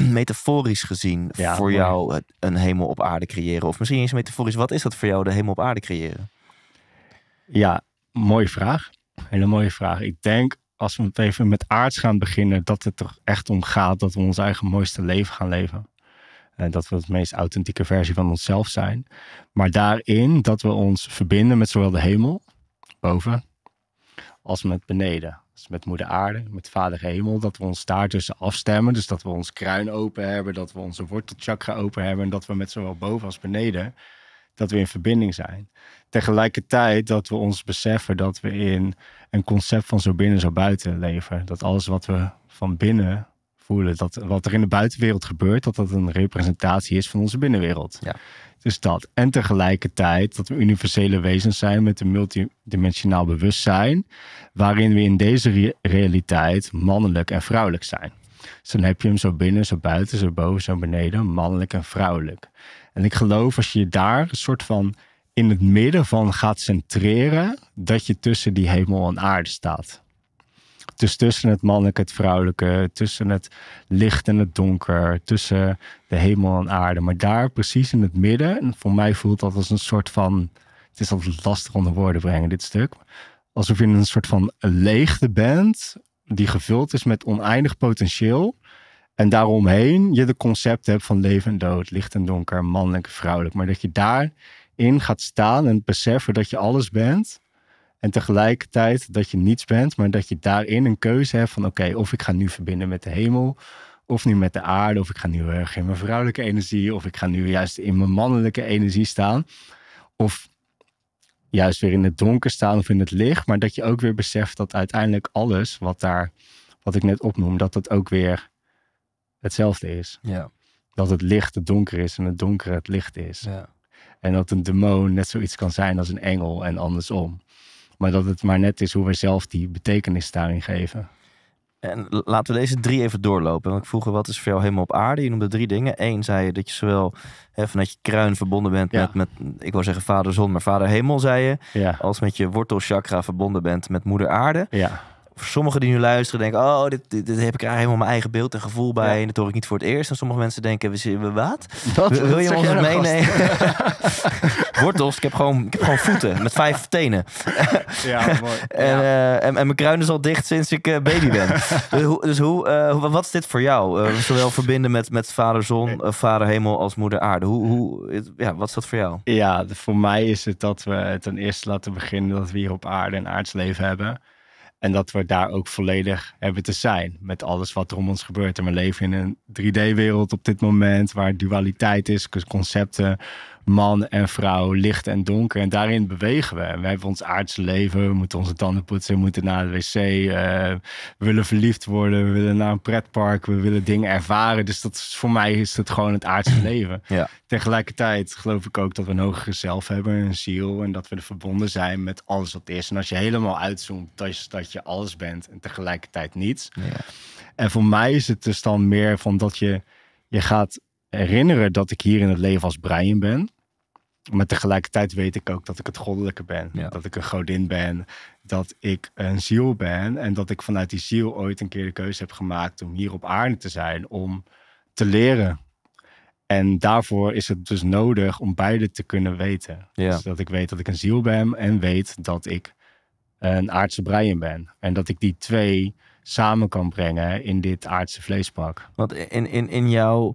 metaforisch gezien voor jou een hemel op aarde creëren? Of misschien eens metaforisch, wat is dat voor jou, de hemel op aarde creëren? Ja, mooie vraag. Hele mooie vraag. Ik denk als we even met aards gaan beginnen, dat het er echt om gaat dat we ons eigen mooiste leven gaan leven. En dat we het meest authentieke versie van onszelf zijn. Maar daarin dat we ons verbinden met zowel de hemel, boven, als met beneden met moeder aarde, met vader hemel, dat we ons tussen afstemmen. Dus dat we ons kruin open hebben, dat we onze wortelchakra open hebben en dat we met zowel boven als beneden, dat we in verbinding zijn. Tegelijkertijd dat we ons beseffen dat we in een concept van zo binnen, zo buiten leven. Dat alles wat we van binnen voelen dat wat er in de buitenwereld gebeurt, dat dat een representatie is van onze binnenwereld. Ja. Dus dat. En tegelijkertijd dat we universele wezens zijn met een multidimensionaal bewustzijn, waarin we in deze realiteit mannelijk en vrouwelijk zijn. Dus dan heb je hem zo binnen, zo buiten, zo boven, zo beneden, mannelijk en vrouwelijk. En ik geloof als je daar een soort van in het midden van gaat centreren, dat je tussen die hemel en aarde staat. Dus tussen het mannelijke, het vrouwelijke, tussen het licht en het donker, tussen de hemel en aarde. Maar daar precies in het midden, en voor mij voelt dat als een soort van, het is altijd lastig de woorden brengen dit stuk, alsof je in een soort van leegte bent die gevuld is met oneindig potentieel. En daaromheen je de concepten hebt van leven en dood, licht en donker, mannelijk, vrouwelijk. Maar dat je daarin gaat staan en beseffen dat je alles bent. En tegelijkertijd dat je niets bent, maar dat je daarin een keuze hebt van oké, of ik ga nu verbinden met de hemel, of nu met de aarde, of ik ga nu weer eh, erg in mijn vrouwelijke energie, of ik ga nu juist in mijn mannelijke energie staan. Of juist weer in het donker staan of in het licht, maar dat je ook weer beseft dat uiteindelijk alles wat daar, wat ik net opnoem, dat dat ook weer hetzelfde is. Ja. Dat het licht het donker is en het donker het licht is. Ja. En dat een demon net zoiets kan zijn als een engel en andersom. Maar dat het maar net is hoe wij zelf die betekenis daarin geven. En laten we deze drie even doorlopen. Want ik vroeg wat is voor jou helemaal op aarde? Je noemde drie dingen. Eén zei je dat je zowel hè, vanuit je kruin verbonden bent met, met, ik wil zeggen vader zon, maar vader hemel zei je. Als met je wortelchakra verbonden bent met moeder aarde. Ja voor sommigen die nu luisteren denken, oh, dit, dit, heb ik helemaal mijn eigen beeld en gevoel bij. En dat hoor ik niet voor het eerst. En sommige mensen denken, we, we wat? Dat, wil, je ons nou, meenemen? Wortels, ik heb, gewoon, ik heb gewoon voeten met vijf tenen. ja, mooi. Eh, en, en, mijn kruin is al dicht sinds ik eh, baby ben. dus, dus eh, hoe, wat is dit voor jou? zowel verbinden met, met vader zon, vader hemel als moeder aarde. Hoe, hoe, ja, wat is dat voor jou? Ja, voor mij is het dat we ten eerste laten beginnen dat we hier op aarde een aardsleven hebben. En dat we daar ook volledig hebben te zijn met alles wat er om ons gebeurt. En we leven in een 3D-wereld op dit moment waar dualiteit is, concepten man en vrouw, licht en donker. En daarin bewegen we. we hebben ons aardse leven, we moeten onze tanden poetsen, we moeten naar de wc, eh, we willen verliefd worden, we willen naar een pretpark, we willen dingen ervaren. Dus dat is, voor mij is dat gewoon het aardse leven. Ja. Tegelijkertijd geloof ik ook dat we een hogere zelf hebben, een ziel, en dat we er verbonden zijn met alles wat is. En als je helemaal uitzoomt, dat je, dat je alles bent en tegelijkertijd niets. Ja. En voor mij is het dus dan meer van dat je je gaat herinneren dat ik hier in het leven als Brian ben. Maar tegelijkertijd weet ik ook dat ik het goddelijke ben. Dat ik een godin ben. Dat ik een ziel ben. En dat ik vanuit die ziel ooit een keer de keuze heb gemaakt om hier op aarde te zijn. Om te leren. En daarvoor is het dus nodig om beide te kunnen weten. Dus dat ik weet dat ik een ziel ben en weet dat ik een aardse brein ben. En dat ik die twee samen kan brengen in dit aardse vleespak. Want in, in, in jouw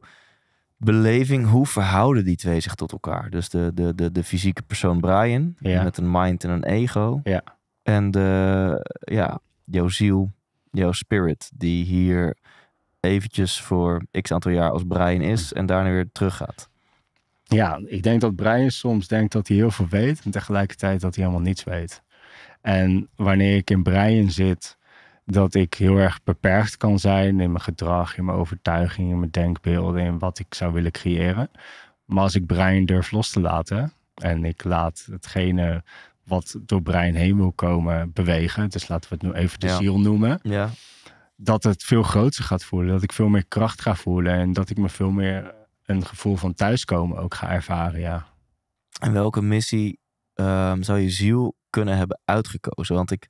beleving, hoe verhouden die twee zich tot elkaar? Dus de, de, de, de fysieke persoon Brian, met een mind en een ego. Ja. En de, ja, jouw ziel, jouw spirit, die hier eventjes voor x aantal jaar als Brian is hm. en daarna weer teruggaat. Ja, ik denk dat Brian soms denkt dat hij heel veel weet en tegelijkertijd dat hij helemaal niets weet. En wanneer ik in Brian zit, dat ik heel erg beperkt kan zijn in mijn gedrag, in mijn overtuiging, in mijn denkbeelden, in wat ik zou willen creëren. Maar als ik brein durf los te laten en ik laat hetgene wat door brein heen wil komen bewegen, dus laten we het nu even de ziel noemen, ja. dat het veel groter gaat voelen, dat ik veel meer kracht ga voelen en dat ik me veel meer een gevoel van thuiskomen ook ga ervaren, ja. En welke missie ehm, zou je ziel kunnen hebben uitgekozen? Want ik,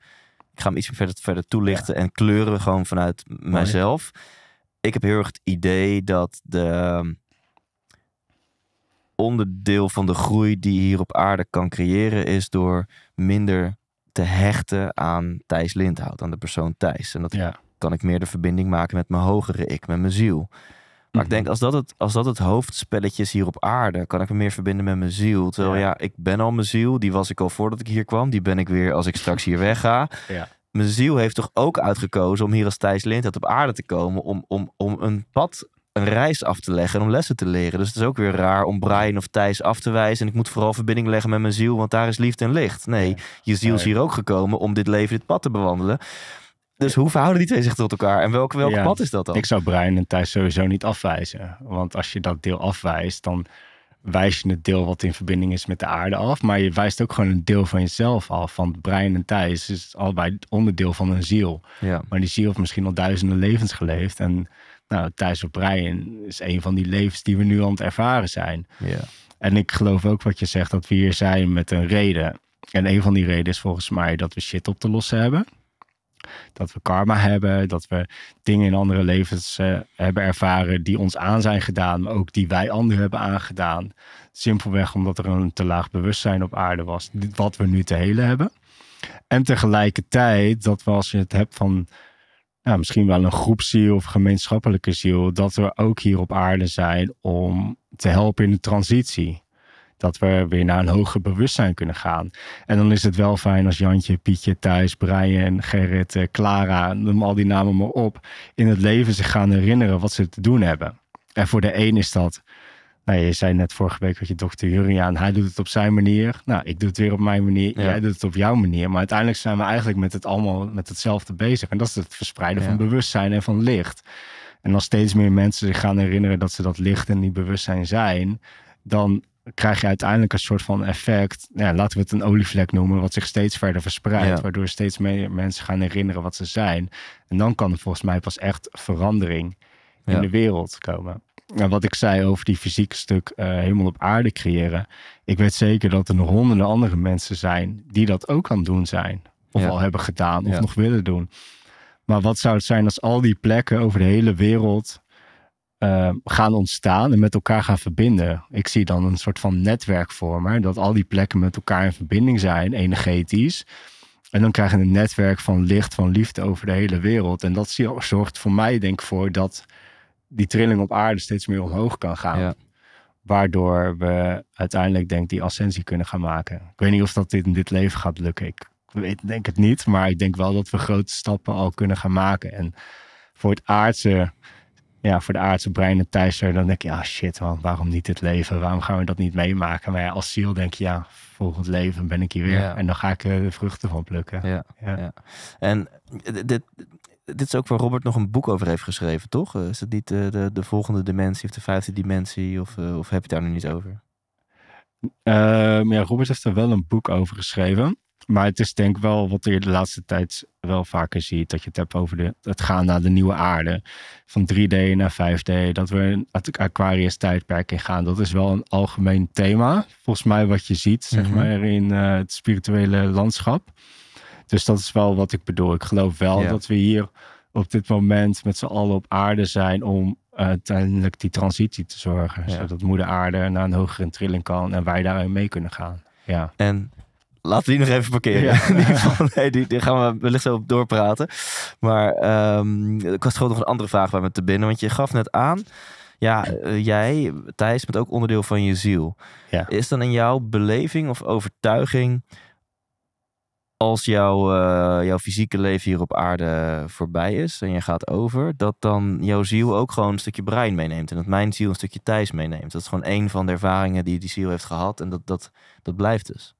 ik ga hem iets verder, verder toelichten en kleuren gewoon vanuit mijzelf. Ik heb heel erg het idee dat de ehm, onderdeel van de groei die hier op aarde kan creëren is door minder te hechten aan Thijs Lindhout, aan de persoon Thijs. En dat kan ik meer de verbinding maken met mijn hogere ik, met mijn ziel. Maar ik denk, mhm. als dat, het, als dat het hoofdspelletje is hier op aarde, kan ik me meer verbinden met mijn ziel. Terwijl ja, ik ben al mijn ziel, die was ik al voordat ik hier kwam, die ben ik weer als ik straks hier wegga. Ja. Mijn ziel heeft toch ook uitgekozen om hier als Thijs Lindhout op aarde te komen, om, om, om een pad, een reis af te leggen en om lessen te leren. Dus het is ook weer raar om Brian of Thijs af te wijzen en ik moet vooral verbinding leggen met mijn ziel, want daar is liefde en licht. Nee, je ziel is hier ook gekomen om dit leven, dit pad te bewandelen. Dus hoe verhouden die twee zich tot elkaar? En welk, welk pad is dat dan? Ik zou brein en Thijs sowieso niet afwijzen. Want als je dat deel afwijst, dan wijs je het deel wat in verbinding is met de aarde af. Maar je wijst ook gewoon een deel van jezelf af. Want brein en Thijs is allebei onderdeel van een ziel. Ja. Maar die ziel heeft misschien al duizenden levens geleefd. En nou, Thijs of Brian is een van die levens die we nu aan het ervaren zijn. Ja. En ik geloof ook wat je zegt, dat we hier zijn met een reden. En een van die redenen is volgens mij dat we shit op te lossen hebben dat we karma hebben, dat we dingen in andere levens eh, hebben ervaren die ons aan zijn gedaan, maar ook die wij anderen hebben aangedaan. Simpelweg omdat er een te laag bewustzijn op aarde was, wat we nu te helen hebben. En tegelijkertijd dat we als je het hebt van nou, misschien wel een groepsziel of gemeenschappelijke ziel, dat we ook hier op aarde zijn om te helpen in de transitie dat we weer naar een hoger bewustzijn kunnen gaan. En dan is het wel fijn als Jantje, Pietje, Thijs, Brian, Gerrit, eh, Clara, noem al die namen maar op, in het leven zich gaan herinneren wat ze te doen hebben. En voor de een is dat nou, je zei net vorige week dat je dokter Juriaan. Hij doet het op zijn manier. Nou, ik doe het weer op mijn manier. Jij doet het op jouw manier. Maar uiteindelijk zijn we eigenlijk met het allemaal met hetzelfde bezig. En dat is het verspreiden van bewustzijn en van licht. En als steeds meer mensen zich gaan herinneren dat ze dat licht en die bewustzijn zijn, dan krijg je uiteindelijk een soort van effect. laten we het een olievlek noemen, wat zich steeds verder verspreidt. Waardoor steeds meer mensen gaan herinneren wat ze zijn. En dan kan er volgens mij pas echt verandering in de wereld komen. Nou, wat ik zei over die fysieke stuk eh, helemaal op aarde creëren. Ik weet zeker dat er nog honderden andere mensen zijn die dat ook aan het doen zijn. Of al hebben gedaan of nog willen doen. Maar wat zou het zijn als al die plekken over de hele wereld Ehm, gaan ontstaan en met elkaar gaan verbinden. Ik zie dan een soort van netwerk vormen, dat al die plekken met elkaar in verbinding zijn, energetisch. En dan krijg je een netwerk van licht, van liefde over de hele wereld. En dat zorgt voor mij, denk ik, voor dat die trilling op aarde steeds meer omhoog kan gaan. Waardoor we uiteindelijk, denk ik, die ascensie kunnen gaan maken. Ik weet niet of dat dit in dit leven gaat lukken. Ik weet, denk het niet. Maar ik denk wel dat we grote stappen al kunnen gaan maken. En voor het aardse ja, voor de aardse brein en thuis, dan denk je, ah shit waarom niet het leven? Waarom gaan we dat niet meemaken? Maar ja, als ziel denk je, ja, volgend leven ben ik hier weer. En dan ga ik er eh, de vruchten van plukken. Ja, ja. En dit, dit is ook waar Robert nog een boek over heeft geschreven, toch? Eh, is het niet eh, de, de, volgende dimensie of de vijfde dimensie? Of, of heb je daar nu niet over? Ehm, ja, Robert heeft er wel een boek over geschreven. Maar het is denk ik wel wat je de laatste tijd wel vaker ziet. Dat je het hebt over de, het gaan naar de nieuwe aarde. Van 3D naar 5D. Dat we het Aquarius tijdperk in gaan. Dat is wel een algemeen thema. Volgens mij wat je ziet zeg mhm. maar, in eh, het spirituele landschap. Dus dat is wel wat ik bedoel. Ik geloof wel dat we hier op dit moment met z'n allen op aarde zijn om uiteindelijk die transitie te zorgen. Zodat moeder aarde naar een hogere trilling kan en wij daarin mee kunnen gaan. Ja. En laten we die nog even parkeren. in ieder geval, nee, die, gaan we wellicht zo doorpraten. Maar ehm, ik had gewoon nog een andere vraag bij me te binnen. Want je gaf net aan, ja, eh, jij, Thijs, bent ook onderdeel van je ziel. Ja. Is dan in jouw beleving of overtuiging, als jouw, eh, jouw fysieke leven hier op aarde voorbij is en je gaat over, dat dan jouw ziel ook gewoon een stukje brein meeneemt. En dat mijn ziel een stukje Thijs meeneemt. Dat is gewoon een van de ervaringen die die ziel heeft gehad. En dat, dat, dat blijft dus.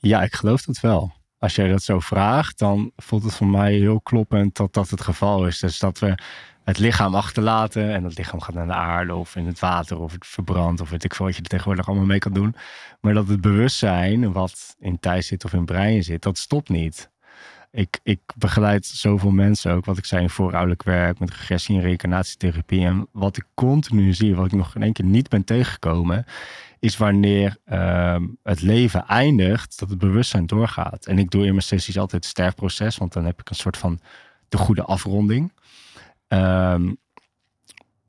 Ja, ik geloof dat wel. Als jij dat zo vraagt, dan voelt het voor mij heel kloppend dat dat het geval is. Dus dat we het lichaam achterlaten en dat lichaam gaat naar de aarde of in het water of het verbrandt of weet ik veel wat je er tegenwoordig allemaal mee kan doen. Maar dat het bewustzijn wat in thuis zit of in brein zit, dat stopt niet. Ik, ik begeleid zoveel mensen ook, wat ik zei in voorouderlijk werk, met regressie en reïncarnatietherapie. En wat ik continu zie, wat ik nog in één keer niet ben tegengekomen, is wanneer ehm, het leven eindigt, dat het bewustzijn doorgaat. En ik doe in mijn sessies altijd het sterfproces, want dan heb ik een soort van de goede afronding. Ehm,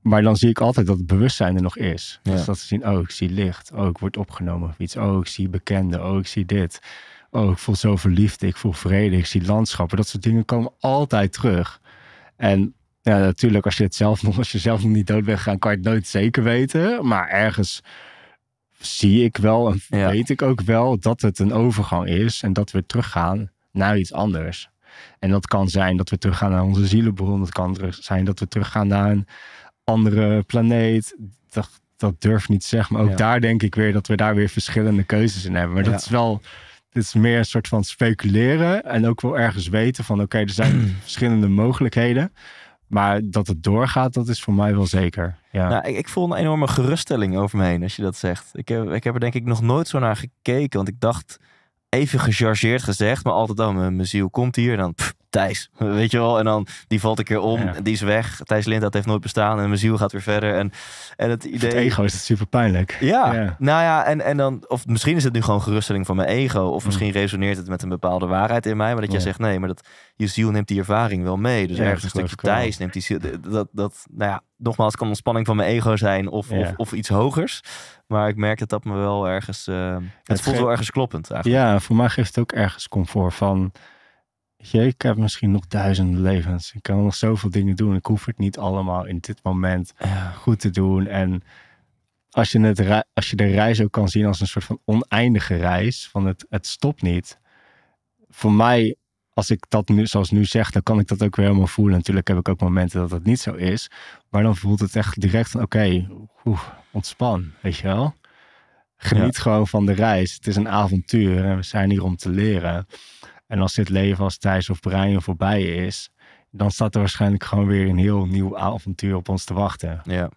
maar dan zie ik altijd dat het bewustzijn er nog is. Dus dat ze zien, oh, ik zie licht. Oh, ik word opgenomen of iets. Oh, ik zie bekende Oh, ik zie dit. Oh, ik voel zoveel liefde. Ik voel vrede. Ik zie landschappen. Dat soort dingen komen altijd terug. En ja, natuurlijk, als je, het zelf nog, als je zelf nog niet dood bent gegaan, kan je het nooit zeker weten. Maar ergens zie ik wel en weet ik ook wel dat het een overgang is en dat we teruggaan naar iets anders. En dat kan zijn dat we teruggaan naar onze zielenbron. Dat kan zijn dat we teruggaan naar een andere planeet. Dat, dat durf niet te zeggen. Maar ook daar denk ik weer dat we daar weer verschillende keuzes in hebben. Maar dat is wel. Dit is meer een soort van speculeren. En ook wel ergens weten van oké, er zijn verschillende mogelijkheden. Maar dat het doorgaat, dat is voor mij wel zeker. Ja. Nou, ik, voel een enorme geruststelling over me heen als je dat zegt. Ik heb, ik heb er denk ik nog nooit zo naar gekeken. Want ik dacht, even gechargeerd gezegd, maar altijd al oh, mijn, ziel komt hier. Dan Thijs, weet je wel. En dan, die valt een keer om, die is weg. Thijs Lind, dat heeft nooit bestaan. En mijn ziel gaat weer verder. En, en het idee... Het ego is het super pijnlijk. Ja, nou ja, en, en dan... Of misschien is het nu gewoon geruststelling van mijn ego. Of mm. misschien resoneert het met een bepaalde waarheid in mij. Maar dat jij zegt, nee, maar dat, je ziel neemt die ervaring wel mee. Dus ergens een stukje Thijs neemt die ziel... Dat, dat, nou ja, nogmaals, kan ontspanning van mijn ego zijn of, of, of, iets hogers. Maar ik merk dat dat me wel ergens. Eh, het, het, voelt wel ergens kloppend. Eigenlijk. Ja, voor mij geeft het ook ergens comfort van je, ik heb misschien nog duizenden levens. Ik kan nog zoveel dingen doen. Ik hoef het niet allemaal in dit moment goed te doen. En als je, het, als je de reis ook kan zien als een soort van oneindige reis, van het, het stopt niet. Voor mij, als ik dat nu, zoals nu zeg, dan kan ik dat ook weer helemaal voelen. Natuurlijk heb ik ook momenten dat dat niet zo is. Maar dan voelt het echt direct van, oké, ontspan, weet je wel. Geniet gewoon van de reis. Het is een avontuur en we zijn hier om te leren. En als dit leven als Thijs of Brian voorbij is, dan staat er waarschijnlijk gewoon weer een heel nieuw avontuur op ons te wachten. Ja.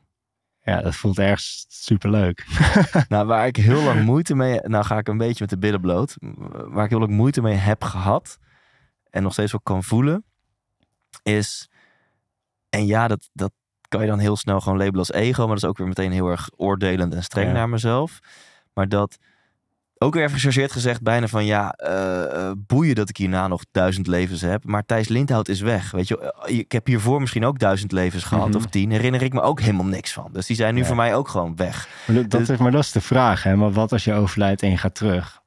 Ja, dat voelt erg superleuk. nou, waar ik heel lang moeite mee... Nou ga ik een beetje met de billen bloot. Waar ik heel lang moeite mee heb gehad... en nog steeds wel kan voelen... is... En ja, dat, dat kan je dan heel snel gewoon labelen als ego... maar dat is ook weer meteen heel erg oordelend en streng naar mezelf. Maar dat ook weer even gechargeerd gezegd, bijna van ja, eh, eh, boeien dat ik hierna nog duizend levens heb. Maar Thijs Lindhout is weg. Weet je, eh, ik heb hiervoor misschien ook duizend levens gehad mhm. of tien. Herinner ik me ook helemaal niks van. Dus die zijn nu voor mij ook gewoon weg. Maar dat, dus, is, maar dat is de vraag, hè? Maar wat als je overlijdt en je gaat terug?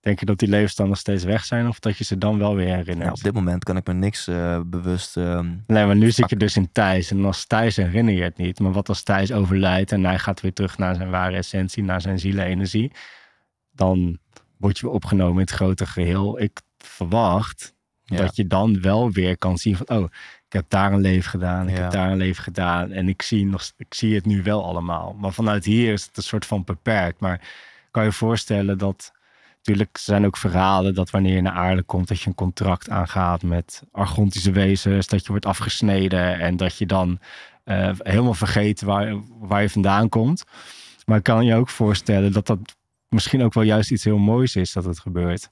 Denk je dat die levens dan nog steeds weg zijn of dat je ze dan wel weer herinnert? op dit moment kan ik me niks bewust. Ehm, nee, maar nu zit je dus in Thijs. En als Thijs herinner je het niet. Maar wat als Thijs overlijdt en hij gaat weer terug naar zijn ware essentie, naar zijn zielenenergie dan word je opgenomen in het grote geheel. Ik verwacht dat je dan wel weer kan zien van, oh, ik heb daar een leven gedaan, ik heb daar een leven gedaan. En ik zie, nog, ik zie het nu wel allemaal. Maar vanuit hier is het een soort van beperkt. Maar kan je voorstellen dat Natuurlijk zijn ook verhalen dat wanneer je naar aarde komt, dat je een contract aangaat met argontische wezens, dat je wordt afgesneden en dat je dan eh, helemaal vergeet waar, waar je vandaan komt. Maar ik kan je ook voorstellen dat dat misschien ook wel juist iets heel moois is dat het gebeurt.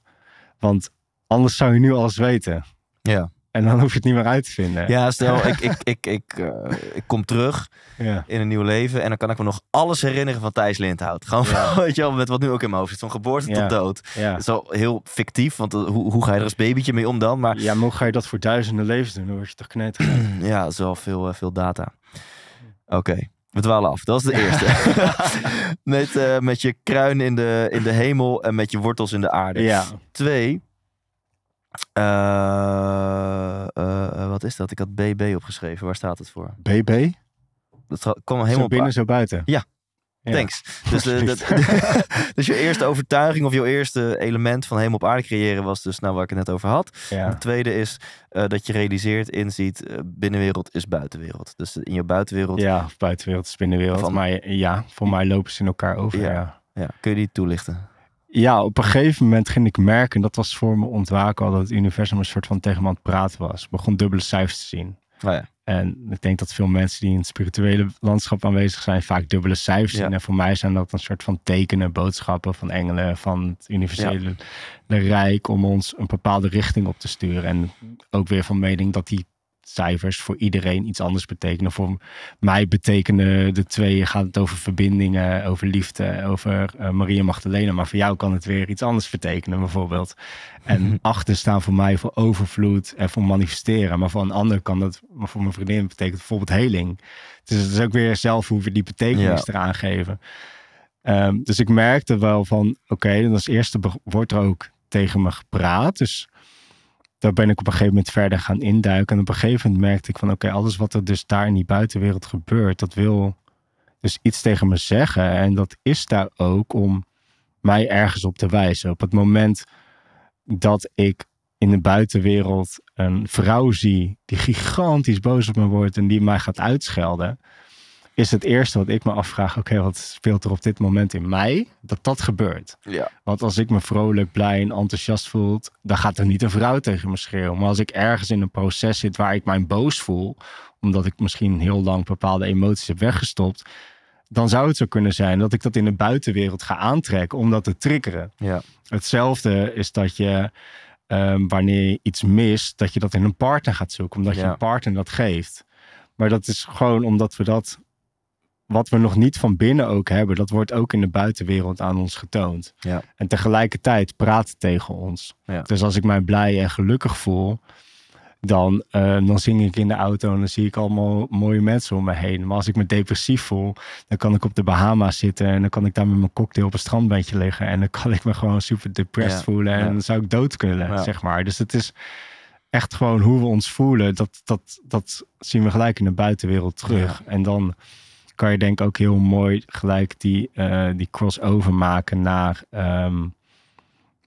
Want anders zou je nu alles weten. Ja. En dan hoef je het niet meer uit te vinden. Ja, stel, ik, ik, ik, ik, eh, ik kom terug ja. in een nieuw leven. En dan kan ik me nog alles herinneren van Thijs Lindhout. Gewoon, weet je wel, met wat nu ook in mijn hoofd zit. Van geboorte tot dood. Dat is wel heel fictief, want eh, hoe, hoe ga je er als babytje mee om dan? Maar... Ja, mocht ga je dat voor duizenden levens doen? Dan word je toch knettergek. ja, dat is wel veel, eh, veel data. Oké. We dwalen af, dat is de eerste. met, eh, met je kruin in de, in de hemel en met je wortels in de aarde. Twee. Eh, eh, wat is dat? Ik had BB opgeschreven. Waar staat het voor? BB? Dat kwam helemaal binnen, zo buiten. Ja, thanks. Dus, eh, dat, dus je eerste overtuiging of je eerste element van hemel op aarde creëren was dus nou waar ik het net over had. Het tweede is eh, dat je realiseert, inziet, eh, binnenwereld is buitenwereld. Dus in je buitenwereld. Ja, buitenwereld is binnenwereld. Van, maar ja, voor mij lopen ze in elkaar over. Ja, ja. Kun je die toelichten? ja, op een gegeven moment ging ik merken, dat was voor me ontwaken al, dat het universum een soort van tegen me aan het praten was. begon dubbele cijfers te zien. Oh ja. En ik denk dat veel mensen die in het spirituele landschap aanwezig zijn, vaak dubbele cijfers zien. En voor mij zijn dat een soort van tekenen, boodschappen van engelen, van het universele rijk, om ons een bepaalde richting op te sturen. En ook weer van mening dat die cijfers voor iedereen iets anders betekenen. Voor mij betekenen de twee, gaat het over verbindingen, over liefde, over uh, Maria Magdalena. Maar voor jou kan het weer iets anders betekenen, bijvoorbeeld. En mm achter staan voor mij voor overvloed en voor manifesteren. Maar voor een ander kan dat, maar voor mijn vriendin betekent bijvoorbeeld heling. Dus het is ook weer zelf hoe we die betekenis eraan geven. Ehm, dus ik merkte wel van, oké, okay, dan als eerste wordt er ook tegen me gepraat. Dus daar ben ik op een gegeven moment verder gaan induiken. En op een gegeven moment merkte ik van oké, alles wat er dus daar in die buitenwereld gebeurt, dat wil dus iets tegen me zeggen. En dat is daar ook om mij ergens op te wijzen. Op het moment dat ik in de buitenwereld een vrouw zie die gigantisch boos op me wordt en die mij gaat uitschelden, is het eerste wat ik me afvraag, oké, wat speelt er op dit moment in mij, dat dat gebeurt. Ja. Want als ik me vrolijk, blij en enthousiast voel, dan gaat er niet een vrouw tegen me schreeuwen. Maar als ik ergens in een proces zit waar ik mij boos voel, omdat ik misschien heel lang bepaalde emoties heb weggestopt, dan zou het zo kunnen zijn dat ik dat in de buitenwereld ga aantrekken om dat te triggeren. Ja. Hetzelfde is dat je ehm, wanneer je iets mist, dat je dat in een partner gaat zoeken, omdat je een partner dat geeft. Maar dat is gewoon omdat we dat wat we nog niet van binnen ook hebben, dat wordt ook in de buitenwereld aan ons getoond. Ja. En tegelijkertijd praat tegen ons. Dus als ik mij blij en gelukkig voel, dan, eh, dan zing ik in de auto en dan zie ik allemaal mooie mensen om me heen. Maar als ik me depressief voel, dan kan ik op de Bahama's zitten en dan kan ik daar met mijn cocktail op een strandbandje liggen. En dan kan ik me gewoon super depressed voelen en dan zou ik dood kunnen, zeg maar. Dus het is echt gewoon hoe we ons voelen, dat, dat, dat zien we gelijk in de buitenwereld terug. En dan kan je denk ik ook heel mooi gelijk die, eh, die crossover maken naar, ehm,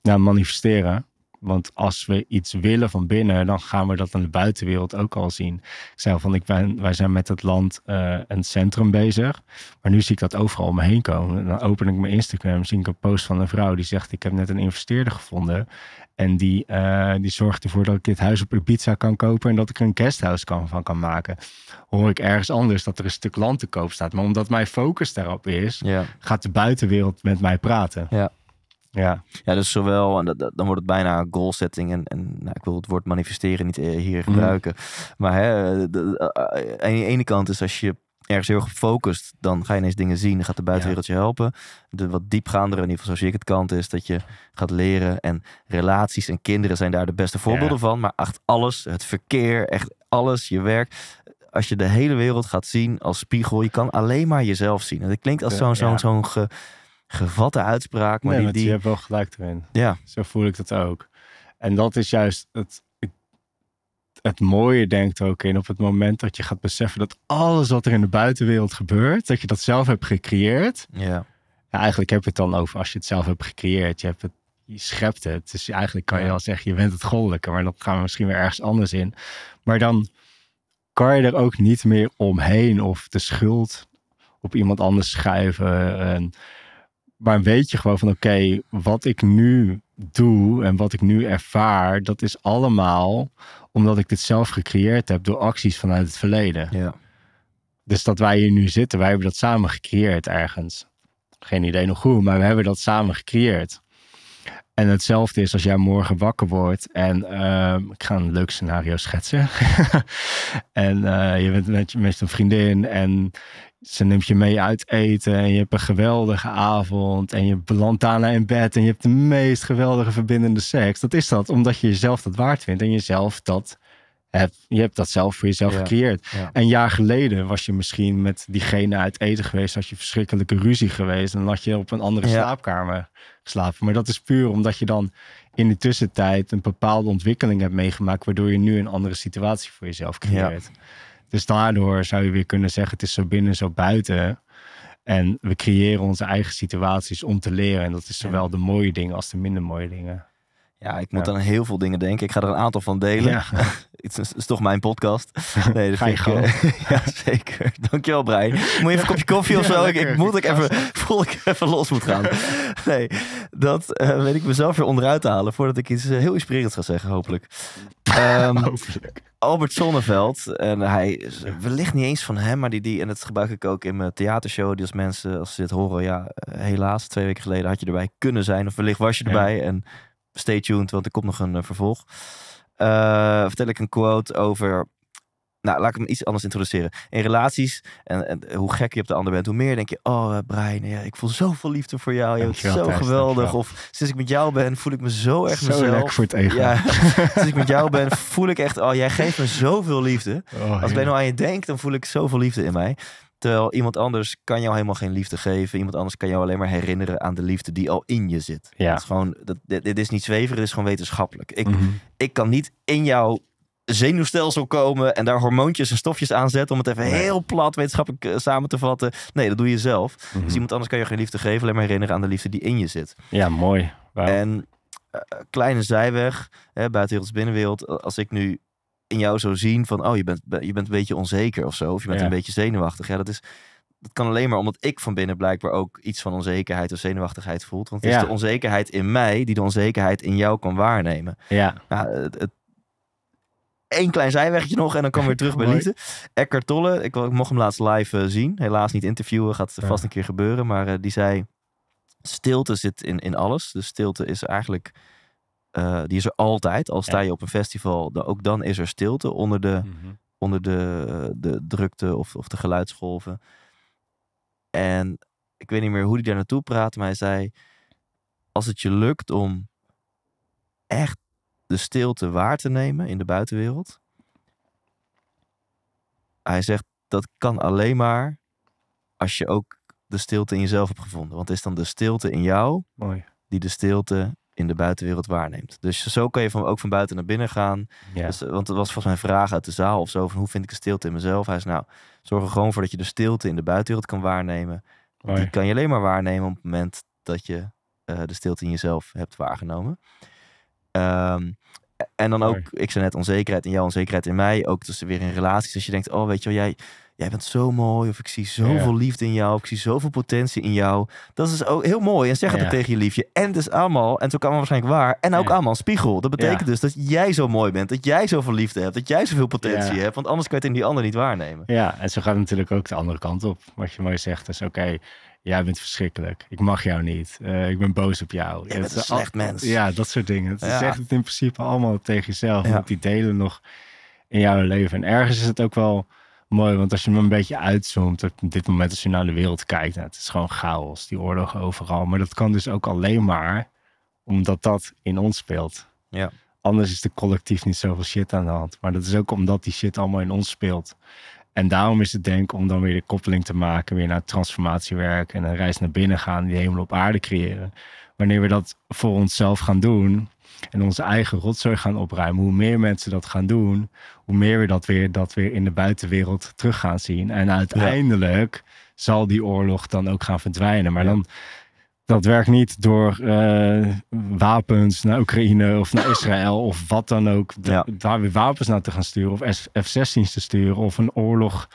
naar manifesteren. Want als we iets willen van binnen, dan gaan we dat aan de buitenwereld ook al zien. Ik zei van, ik ben, wij zijn met het land eh, een centrum bezig. Maar nu zie ik dat overal om me heen komen. Dan open ik mijn Instagram, zie ik een post van een vrouw die zegt... ik heb net een investeerder gevonden. En die, eh, die zorgt ervoor dat ik dit huis op Ibiza kan kopen en dat ik er een guesthouse kan, van kan maken. Hoor ik ergens anders dat er een stuk land te koop staat. Maar omdat mijn focus daarop is, gaat de buitenwereld met mij praten. Ja. Ja. ja, dus zowel, en dan wordt het bijna goal setting en, en nou, ik wil het woord manifesteren niet eh, hier gebruiken. Maar hè, eh, aan de ene kant is als je ergens heel gefocust, dan ga je ineens dingen zien. Dan gaat de buitenwereld je helpen. De wat diepgaandere, in ieder geval zoals ik het kant, is dat je gaat leren. En relaties en kinderen zijn daar de beste voorbeelden van. Maar acht alles, het verkeer, echt alles, je werk als je de hele wereld gaat zien als spiegel, je kan alleen maar jezelf zien. En dat klinkt als zo'n zo'n zo'n ge, gevatte uitspraak. Maar die, die... je hebt wel gelijk erin. Ja. Zo voel ik dat ook. En dat is juist het het mooie denkt ook in op het moment dat je gaat beseffen dat alles wat er in de buitenwereld gebeurt, dat je dat zelf hebt gecreëerd. Ja. Ja, eigenlijk heb je het dan over als je het zelf hebt gecreëerd. Je, hebt het, je schept het. Dus eigenlijk kan je wel zeggen, je bent het goddelijke. Maar dan gaan we misschien weer ergens anders in. Maar dan kan je er ook niet meer omheen of de schuld op iemand anders schuiven. En, maar weet je gewoon van oké, wat ik nu doe en wat ik nu ervaar, dat is allemaal omdat ik dit zelf gecreëerd heb door acties vanuit het verleden. Ja. Dus dat wij hier nu zitten, wij hebben dat samen gecreëerd ergens. Geen idee nog hoe, maar we hebben dat samen gecreëerd. En hetzelfde is als jij morgen wakker wordt en uh, ik ga een leuk scenario schetsen. en eh, je bent met, met een vriendin en ze neemt je mee uit eten en je hebt een geweldige avond. En je belandt daarna in bed en je hebt de meest geweldige verbindende seks. Dat is dat, omdat je jezelf dat waard vindt en jezelf dat Je hebt dat zelf voor jezelf ja, gecreëerd. Een jaar geleden was je misschien met diegene uit eten geweest. Had je verschrikkelijke ruzie geweest. En had je op een andere slaapkamer geslapen. Maar dat is puur omdat je dan in de tussentijd een bepaalde ontwikkeling hebt meegemaakt. Waardoor je nu een andere situatie voor jezelf creëert. Dus daardoor zou je weer kunnen zeggen: het is zo binnen, zo buiten. En we creëren onze eigen situaties om te leren. En dat is zowel de mooie dingen als de minder mooie dingen. Ja, ik moet ja. aan heel veel dingen denken. Ik ga er een aantal van delen. Ja. het, is, toch mijn podcast. Nee, dat ga je gewoon. Eh, ja, zeker. Dankjewel, Brian Moet je even een kopje koffie of zo? ik, moet ik even, voel ik even los moet gaan. Nee, dat uh, weet ik mezelf weer onderuit te halen voordat ik iets eh, heel inspirerends ga zeggen, hopelijk. Ehm, hopelijk. Albert Zonneveld, en hij is wellicht niet eens van hem, maar die, die en dat gebruik ik ook in mijn theatershow. Die als mensen, als ze dit horen, ja, helaas, twee weken geleden had je erbij kunnen zijn, of wellicht was je erbij. En stay tuned, want er komt nog een eh, vervolg. Eh, vertel ik een quote over nou, laat ik hem iets anders introduceren. In relaties, en, hoe gek je op de ander bent, hoe meer denk je... Oh, eh, Brian, ja, ik voel zoveel liefde voor jou. Je bent zo geweldig. Of sinds ik met jou ben, voel ik me zo erg mezelf. Zo lekker voor het ego. Ja, sinds ik met jou ben, voel ik echt... Oh, jij geeft me zoveel liefde. Oh, Als ik alleen aan je denk, dan voel ik zoveel liefde in mij. Terwijl iemand anders kan jou helemaal geen liefde geven. Iemand anders kan jou alleen maar herinneren aan de liefde die al in je zit. Ja. is gewoon, dat, dit, is niet zweverig, dit is gewoon wetenschappelijk. Ik, mhm. ik kan niet in jouw zenuwstelsel komen en daar hormoontjes en stofjes aan zetten om het even heel plat wetenschappelijk eh, samen te vatten. Nee, dat doe je zelf. Mhm. Dus iemand anders kan je geen liefde geven, alleen maar herinneren aan de liefde die in je zit. Ja, mooi. En eh, kleine zijweg, hè, buitenwerelds binnenwereld. Als ik nu in jou zo zien van, oh, je bent, je bent een beetje onzeker of zo. Of je bent een beetje zenuwachtig. Ja, dat is... Dat kan alleen maar omdat ik van binnen blijkbaar ook iets van onzekerheid of zenuwachtigheid voelt. Want het ja. is de onzekerheid in mij die de onzekerheid in jou kan waarnemen. Ja. Nou, het, klein zijwegje nog en dan kom weer terug bij Lieten. Eckhart Tolle, ik, mocht hem laatst live eh, zien. Helaas niet interviewen, gaat vast een keer gebeuren. Maar eh, die zei, stilte zit in, in alles. Dus stilte is eigenlijk eh, die is er altijd. Al sta je op een festival, dan, ook dan is er stilte onder de, mhm. onder de, eh, de drukte of, of de geluidsgolven. En ik weet niet meer hoe hij daar naartoe praat, maar hij zei: Als het je lukt om echt de stilte waar te nemen in de buitenwereld. Hij zegt dat kan alleen maar als je ook de stilte in jezelf hebt gevonden. Want het is dan de stilte in jou Mooi. die de stilte in de buitenwereld waarneemt. Dus zo kan je van, ook van buiten naar binnen gaan. Dus, eh, want het was volgens mij vraag uit de zaal of zo van hoe vind ik de stilte in mezelf? Hij zei nou, zorg er gewoon voor dat je de stilte in de buitenwereld kan waarnemen. Die kan je alleen maar waarnemen op het moment dat je eh, de stilte in jezelf hebt waargenomen. Ehm, en dan ook, ik zei net onzekerheid en jouw onzekerheid in mij, ook tussen weer in relaties. Als je denkt, oh weet je wel, jij jij bent zo mooi, of ik zie zoveel liefde in jou, of ik zie zoveel potentie in jou. Dat is dus ook heel mooi. En zeg het tegen je liefje. En dus allemaal, en zo kan het waarschijnlijk waar, en ook allemaal spiegel. Dat betekent dus dat jij zo mooi bent, dat jij zoveel liefde hebt, dat jij zoveel potentie hebt, want anders kan je het in die ander niet waarnemen. Ja, en zo gaat het natuurlijk ook de andere kant op. Wat je mooi zegt, is oké, jij bent verschrikkelijk, ik mag jou niet, eh, ik ben boos op jou. Dat is een slecht mens. Ja, dat soort dingen. Het zegt het in principe allemaal tegen jezelf, die delen nog in jouw leven. En ergens is het ook wel mooi, want als je me een beetje uitzoomt op dit moment, als je naar de wereld kijkt, nou, het is gewoon chaos, die oorlog overal. Maar dat kan dus ook alleen maar omdat dat in ons speelt. Ja. Anders is de collectief niet zoveel shit aan de hand. Maar dat is ook omdat die shit allemaal in ons speelt. En daarom is het denk om dan weer de koppeling te maken, weer naar transformatiewerk en een reis naar binnen gaan, die hemel op aarde creëren. Wanneer we dat voor onszelf gaan doen, en onze eigen rotzooi gaan opruimen, hoe meer mensen dat gaan doen, hoe meer we dat weer, dat weer in de buitenwereld terug gaan zien. En uiteindelijk zal die oorlog dan ook gaan verdwijnen. Maar dan dat werkt niet door eh, wapens naar Oekraïne of naar Israël of wat dan ook. Daar weer wapens naar te gaan sturen of F-16's te sturen of een oorlog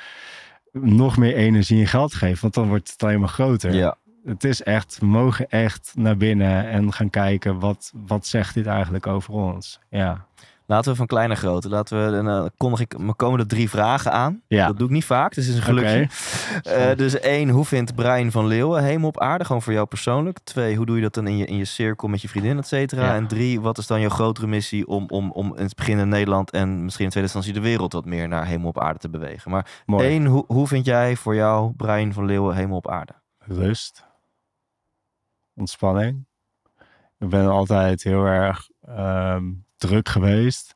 nog meer energie en geld geven. Want dan wordt het alleen maar groter. Ja, het is echt, we mogen echt naar binnen en gaan kijken wat, wat zegt dit eigenlijk over ons. Ja. Laten we van kleine grote. Laten we, dan eh, kondig ik mijn komende drie vragen aan. Ja. Dat doe ik niet vaak, dus het is een gelukje. Eh, dus één, hoe vindt Brian van Leeuwen hemel op aarde? Gewoon voor jou persoonlijk. Twee, hoe doe je dat dan in je, in je cirkel met je vriendin, et cetera? En drie, wat is dan jouw grotere missie om, om, om in het begin in Nederland en misschien in tweede instantie de wereld wat meer naar hemel op aarde te bewegen? Maar één, hoe, hoe vind jij voor jou Brian van Leeuwen hemel op aarde? Rust ontspanning. Ik ben altijd heel erg ehm, druk geweest.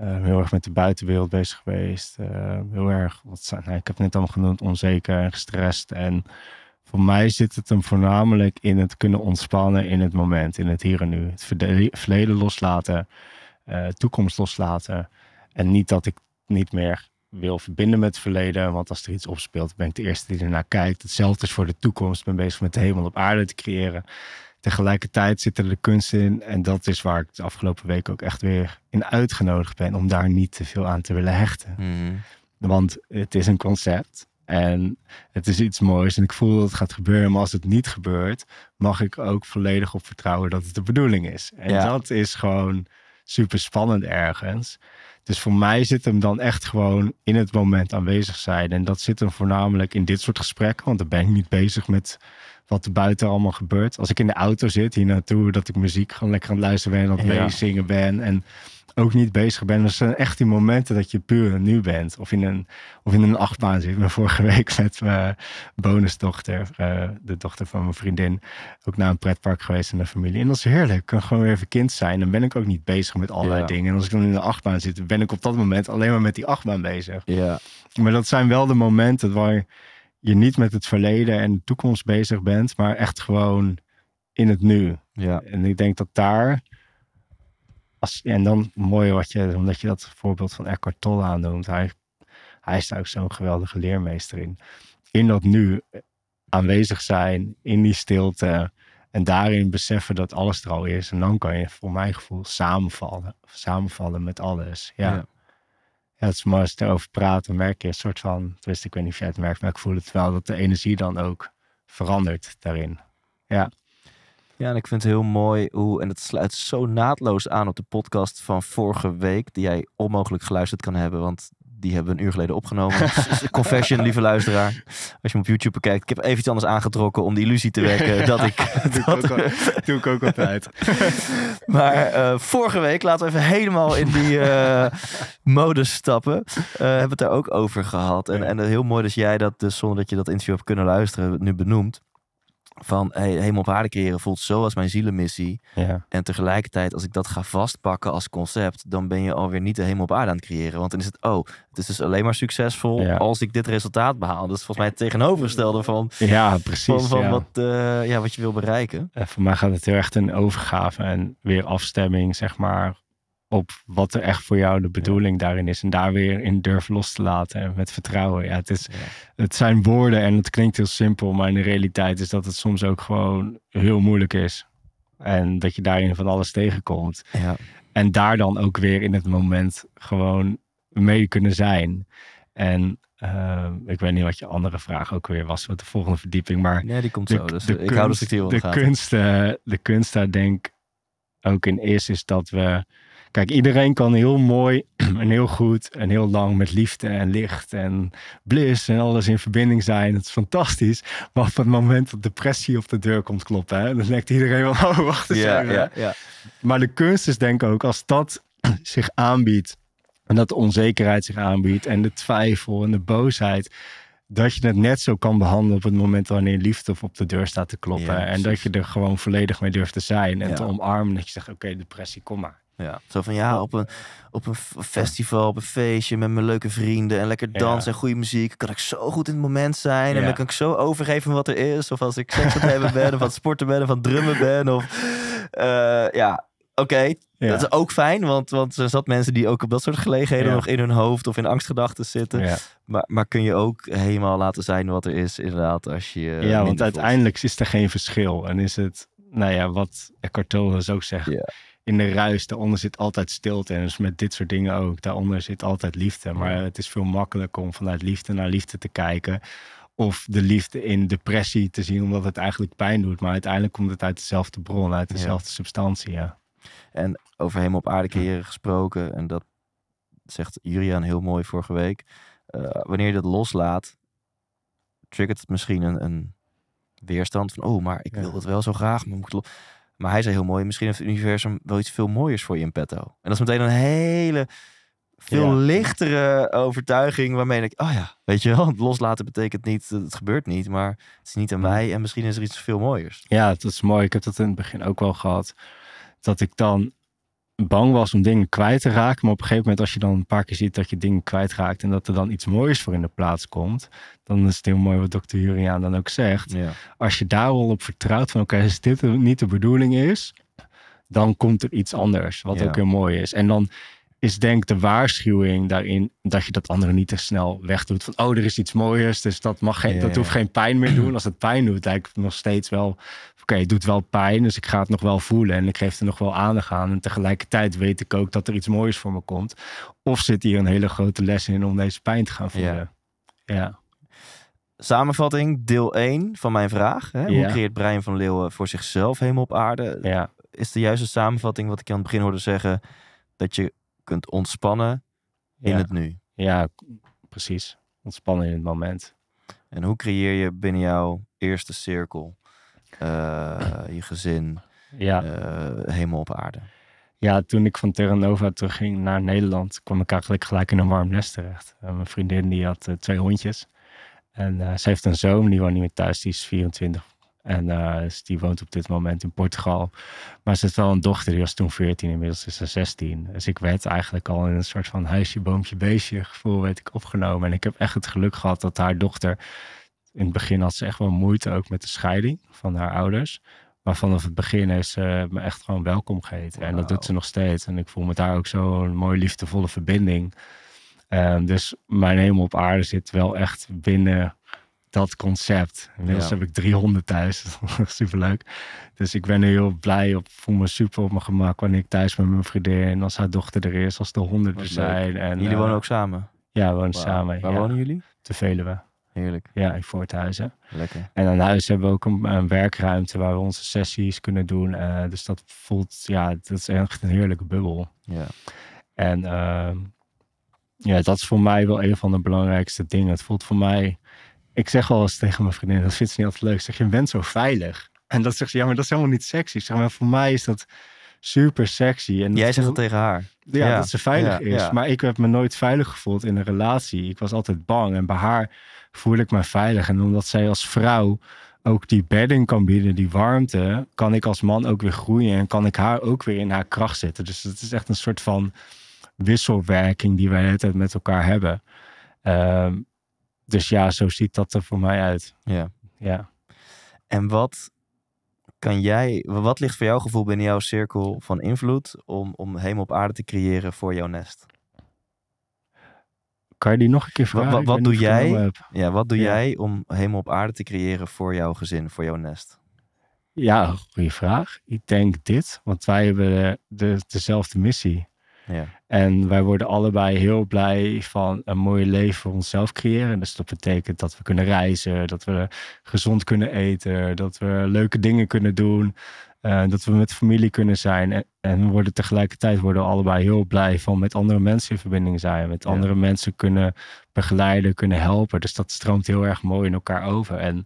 Uh, heel erg met de buitenwereld bezig geweest. Ehm, heel erg, wat zijn, nou, ik heb het net allemaal genoemd, onzeker en gestrest. En voor mij zit het hem voornamelijk in het kunnen ontspannen in het moment, in het hier en nu. Het verleden loslaten, uh, toekomst loslaten. En niet dat ik niet meer wil verbinden met het verleden. Want als er iets opspeelt, ben ik de eerste die ernaar kijkt. Hetzelfde is voor de toekomst. Ik ben bezig met de hemel op aarde te creëren. Tegelijkertijd zit er de kunst in. En dat is waar ik de afgelopen week ook echt weer in uitgenodigd ben. Om daar niet te veel aan te willen hechten. Mhm. Want het is een concept. En het is iets moois en ik voel dat het gaat gebeuren. Maar als het niet gebeurt, mag ik ook volledig op vertrouwen dat het de bedoeling is. En dat is gewoon super spannend ergens. Dus voor mij zit hem dan echt gewoon in het moment aanwezig zijn. En dat zit hem voornamelijk in dit soort gesprekken, want dan ben ik niet bezig met wat er buiten allemaal gebeurt. Als ik in de auto zit hier naartoe, dat ik muziek gewoon lekker aan het luisteren ben, of mee zingen ben. En ook niet bezig bent. Dat zijn echt die momenten dat je puur nu bent. Of in een, of in een achtbaan zit. Ik ben vorige week met mijn bonusdochter, eh, de dochter van mijn vriendin, ook naar een pretpark geweest in de familie. En dat is heerlijk. Ik kan gewoon weer even kind zijn. Dan ben ik ook niet bezig met allerlei dingen. En als ik dan in de achtbaan zit, ben ik op dat moment alleen maar met die achtbaan bezig. Ja. Maar dat zijn wel de momenten waar je niet met het verleden en de toekomst bezig bent, maar echt gewoon in het nu. Ja. En ik denk dat daar en dan mooi wat je, omdat je dat voorbeeld van Eckhart Tolle aandoemt. Hij, hij is daar ook zo'n geweldige leermeester in. In dat nu eh, aanwezig zijn, in die stilte. En daarin beseffen dat alles er al is. En dan kan je, voor mijn gevoel, samenvallen. Samenvallen met alles. Ja. ja. het is maar als je erover praat, dan merk je een soort van. Tenminste, ik weet niet of jij het merkt, maar ik voel het wel dat de energie dan ook verandert daarin. Ja. Ja, en ik vind het heel mooi hoe, en het sluit zo naadloos aan op de podcast van vorige week, die jij onmogelijk geluisterd kan hebben, want die hebben we een uur geleden opgenomen. Dus, eh, confession, lieve luisteraar. Als je hem op YouTube bekijkt. Ik heb even iets anders aangetrokken om die illusie te wekken dat ik... doe, Ik ook, altijd. maar eh, vorige week, laten we even helemaal in die uh, eh, mode stappen, hebben we het daar ook over gehad. En, en heel mooi dat jij dat, dus zonder dat je dat interview hebt kunnen luisteren, nu benoemt van hey, hemel op aarde creëren voelt zo als mijn zielenmissie. Ja. En tegelijkertijd, als ik dat ga vastpakken als concept, dan ben je alweer niet de hemel op aarde aan het creëren. Want dan is het, oh, het is dus alleen maar succesvol als ik dit resultaat behaal. Dat is volgens mij het tegenovergestelde van, ja, precies, van, van Wat, eh, ja, wat je wil bereiken. voor mij gaat het heel echt een overgave en weer afstemming, zeg maar op wat er echt voor jou de bedoeling daarin is. En daar weer in durven los te laten en met vertrouwen. Ja, het, is, het zijn woorden en het klinkt heel simpel, maar in de realiteit is dat het soms ook gewoon heel moeilijk is. En dat je daarin van alles tegenkomt. Ja. En daar dan ook weer in het moment gewoon mee kunnen zijn. En eh, ik weet niet wat je andere vraag ook weer was, wat de volgende verdieping. Maar nee, die komt de, zo. Dus ik kunst, hou de structuur de, de kunst, eh, de kunst daar denk ook in is, is dat we Kijk, iedereen kan heel mooi en heel goed en heel lang met liefde en licht en bliss en alles in verbinding zijn. Dat is fantastisch. Maar op het moment dat depressie op de deur komt kloppen, hè, dan denkt iedereen wel, oh, wacht eens ja, ja, ja. Maar de kunst is denk ik ook, als dat zich aanbiedt en dat de onzekerheid zich aanbiedt en de twijfel en de boosheid, dat je het net zo kan behandelen op het moment wanneer liefde op de deur staat te kloppen. en dat je er gewoon volledig mee durft te zijn en te omarmen. Dat je zegt, oké, depressie, kom maar. Ja. Zo van ja, op een, op een festival, op een feestje met mijn leuke vrienden en lekker dansen en goede muziek. Kan ik zo goed in het moment zijn en dan kan ik zo overgeven wat er is. Of als ik seks aan hebben ben, of aan het sporten ben, of aan drummen ben. Of, eh, ja, oké, dat is ook fijn. Want, want er zat mensen die ook op dat soort gelegenheden nog in hun hoofd of in angstgedachten zitten. Maar, maar kun je ook helemaal laten zijn wat er is, inderdaad, als je. Eh, ja, want uiteindelijk is er geen verschil. En is het, nou ja, wat Eckhart Tolle zou zeggen in de ruis, daaronder zit altijd stilte. En dus met dit soort dingen ook, daaronder zit altijd liefde. Maar het is veel makkelijker om vanuit liefde naar liefde te kijken. Of de liefde in depressie te zien, omdat het eigenlijk pijn doet. Maar uiteindelijk komt het uit dezelfde bron, uit dezelfde substantie. Ja. En over hem op aarde keren gesproken, en dat zegt Juriaan heel mooi vorige week. Eh, wanneer je dat loslaat, triggert het misschien een, een weerstand van: oh, maar ik wil dat wel zo graag, maar moet los. Maar hij zei heel mooi, misschien heeft het universum wel iets veel mooiers voor je in petto. En dat is meteen een hele veel lichtere overtuiging waarmee ik, oh ja, weet je wel, loslaten betekent niet, eh, het gebeurt niet, maar het is niet aan mij en misschien is er iets veel mooiers. Ja, dat is mooi. Ik heb dat in het begin ook wel gehad. Dat ik dan bang was om dingen kwijt te raken. Maar op een gegeven moment, als je dan een paar keer ziet dat je dingen kwijtraakt en dat er dan iets moois voor in de plaats komt, dan is het heel mooi wat dokter Juriaan dan ook zegt. Ja. Als je daar al op vertrouwt van oké, okay, als dit niet de bedoeling is, dan komt er iets anders, wat ook heel mooi is. En dan is denk de waarschuwing daarin dat je dat andere niet te snel wegdoet. Van oh, er is iets mooiers, dus dat, mag geen, dat hoeft geen pijn meer doen. Als het pijn doet, lijkt nog steeds wel okay, het doet wel pijn, dus ik ga het nog wel voelen en ik geef er nog wel aandacht aan. En tegelijkertijd weet ik ook dat er iets moois voor me komt. Of zit hier een hele grote les in om deze pijn te gaan voelen. Ja. Samenvatting, deel 1 van mijn vraag. Hè? Hoe creëert Brian van Leeuwen voor zichzelf helemaal op aarde? Ja. Is de juiste samenvatting wat ik aan het begin hoorde zeggen? Dat je kunt ontspannen in het nu. Ja, precies. Ontspannen in het moment. En hoe creëer je binnen jouw eerste cirkel eh, je gezin, ja. Eh, helemaal op aarde. Ja, toen ik van Terranova terugging naar Nederland, kwam ik eigenlijk gelijk in een warm nest terecht. Eh, mijn vriendin die had twee hondjes. En ze heeft een zoon, die woont niet meer thuis, die is 24. En die woont op dit moment in Portugal. Maar ze heeft wel een dochter, die was toen 14, inmiddels is ze 16. Dus ik werd eigenlijk al in een soort van huisje, boompje, beestje gevoel werd ik opgenomen. En ik heb echt het geluk gehad dat haar dochter in het begin had ze echt wel moeite ook met de scheiding van haar ouders. Maar vanaf het begin heeft ze me echt gewoon welkom geheten. En dat doet ze nog steeds. En ik voel me daar ook zo'n mooie liefdevolle verbinding. Ehm, dus mijn hemel op aarde zit wel echt binnen dat concept. Inmiddels ja. heb ik 300 thuis. superleuk. Dus ik ben er heel blij op. Voel me super op mijn gemak wanneer ik thuis met mijn vriendin. En als haar dochter er is. Als de honden er zijn. En, jullie eh, wonen ook samen? Ja, we wonen samen. Waar wonen jullie? Te we. Heerlijk. Ja, ik Voorthuizen. Lekker. En aan huis hebben we ook een, werkruimte waar we onze sessies kunnen doen. Eh, dus dat voelt, ja, dat is echt een heerlijke bubbel. Ja. En ehm, ja, dat is voor mij wel een van de belangrijkste dingen. Het voelt voor mij, ik zeg wel eens tegen mijn vriendin, dat vindt ze niet altijd leuk. Zeg, je bent zo veilig. En dat zegt ze, ja, maar dat is helemaal niet sexy. Zeg maar, voor mij is dat super sexy. En Jij zegt dat tegen haar. Ja, dat ze veilig is. Maar ik heb me nooit veilig gevoeld in een relatie. Ik was altijd bang. En bij haar voel ik me veilig. En omdat zij als vrouw ook die bedding kan bieden, die warmte, kan ik als man ook weer groeien en kan ik haar ook weer in haar kracht zetten. Dus het is echt een soort van wisselwerking die wij altijd met elkaar hebben. Ehm, dus ja, zo ziet dat er voor mij uit. Ja. ja. En wat kan jij, wat ligt voor jouw gevoel binnen jouw cirkel van invloed om, om hemel op aarde te creëren voor jouw nest? Kan je die nog een keer vragen? Wat, doe, jij, ja, wat doe jij om hemel op aarde te creëren voor jouw gezin, voor jouw nest? Ja, goede vraag. Ik denk dit, want wij hebben de, dezelfde missie. Ja. En wij worden allebei heel blij van een mooi leven voor onszelf creëren. Dus dat betekent dat we kunnen reizen, dat we gezond kunnen eten, dat we leuke dingen kunnen doen. Eh, dat we met familie kunnen zijn. En, en, worden tegelijkertijd worden we allebei heel blij van met andere mensen in verbinding zijn. Met andere mensen kunnen begeleiden, kunnen helpen. Dus dat stroomt heel erg mooi in elkaar over. En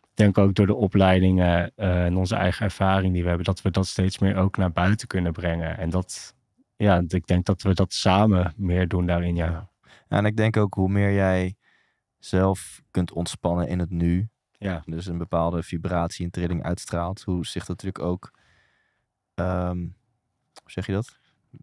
ik denk ook door de opleidingen eh, en onze eigen ervaring die we hebben, dat we dat steeds meer ook naar buiten kunnen brengen. En dat, ja, ik denk dat we dat samen meer doen daarin. ja. En ik denk ook hoe meer jij zelf kunt ontspannen in het nu, ja, dus een bepaalde vibratie en trilling uitstraalt. Hoe zich dat natuurlijk ook, ehm, hoe zeg je dat?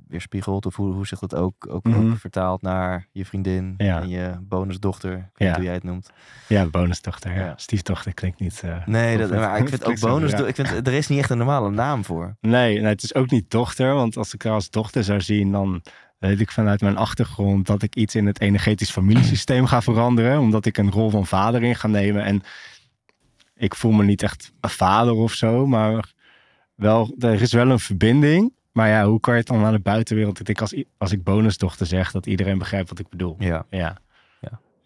Weerspiegelt. Of hoe, hoe zich dat ook, ook, mm vertaalt naar je vriendin en je bonusdochter. Ja. Hoe jij het noemt. Ja, bonusdochter. Ja. Stiefdochter klinkt niet... Eh, nee, dat, maar ik vind ook bonus... ik vind, er is niet echt een normale naam voor. Nee, nee, het is ook niet dochter. Want als ik haar als dochter zou zien, dan weet ik vanuit mijn achtergrond dat ik iets in het energetisch familiesysteem ga veranderen. Omdat ik een rol van vader in ga nemen. En ik voel me niet echt een vader of zo, maar wel, er is wel een verbinding. Maar ja, hoe kan je het dan naar de buitenwereld? Dat ik als, als ik bonusdochter zeg, dat iedereen begrijpt wat ik bedoel. Ja. Ja.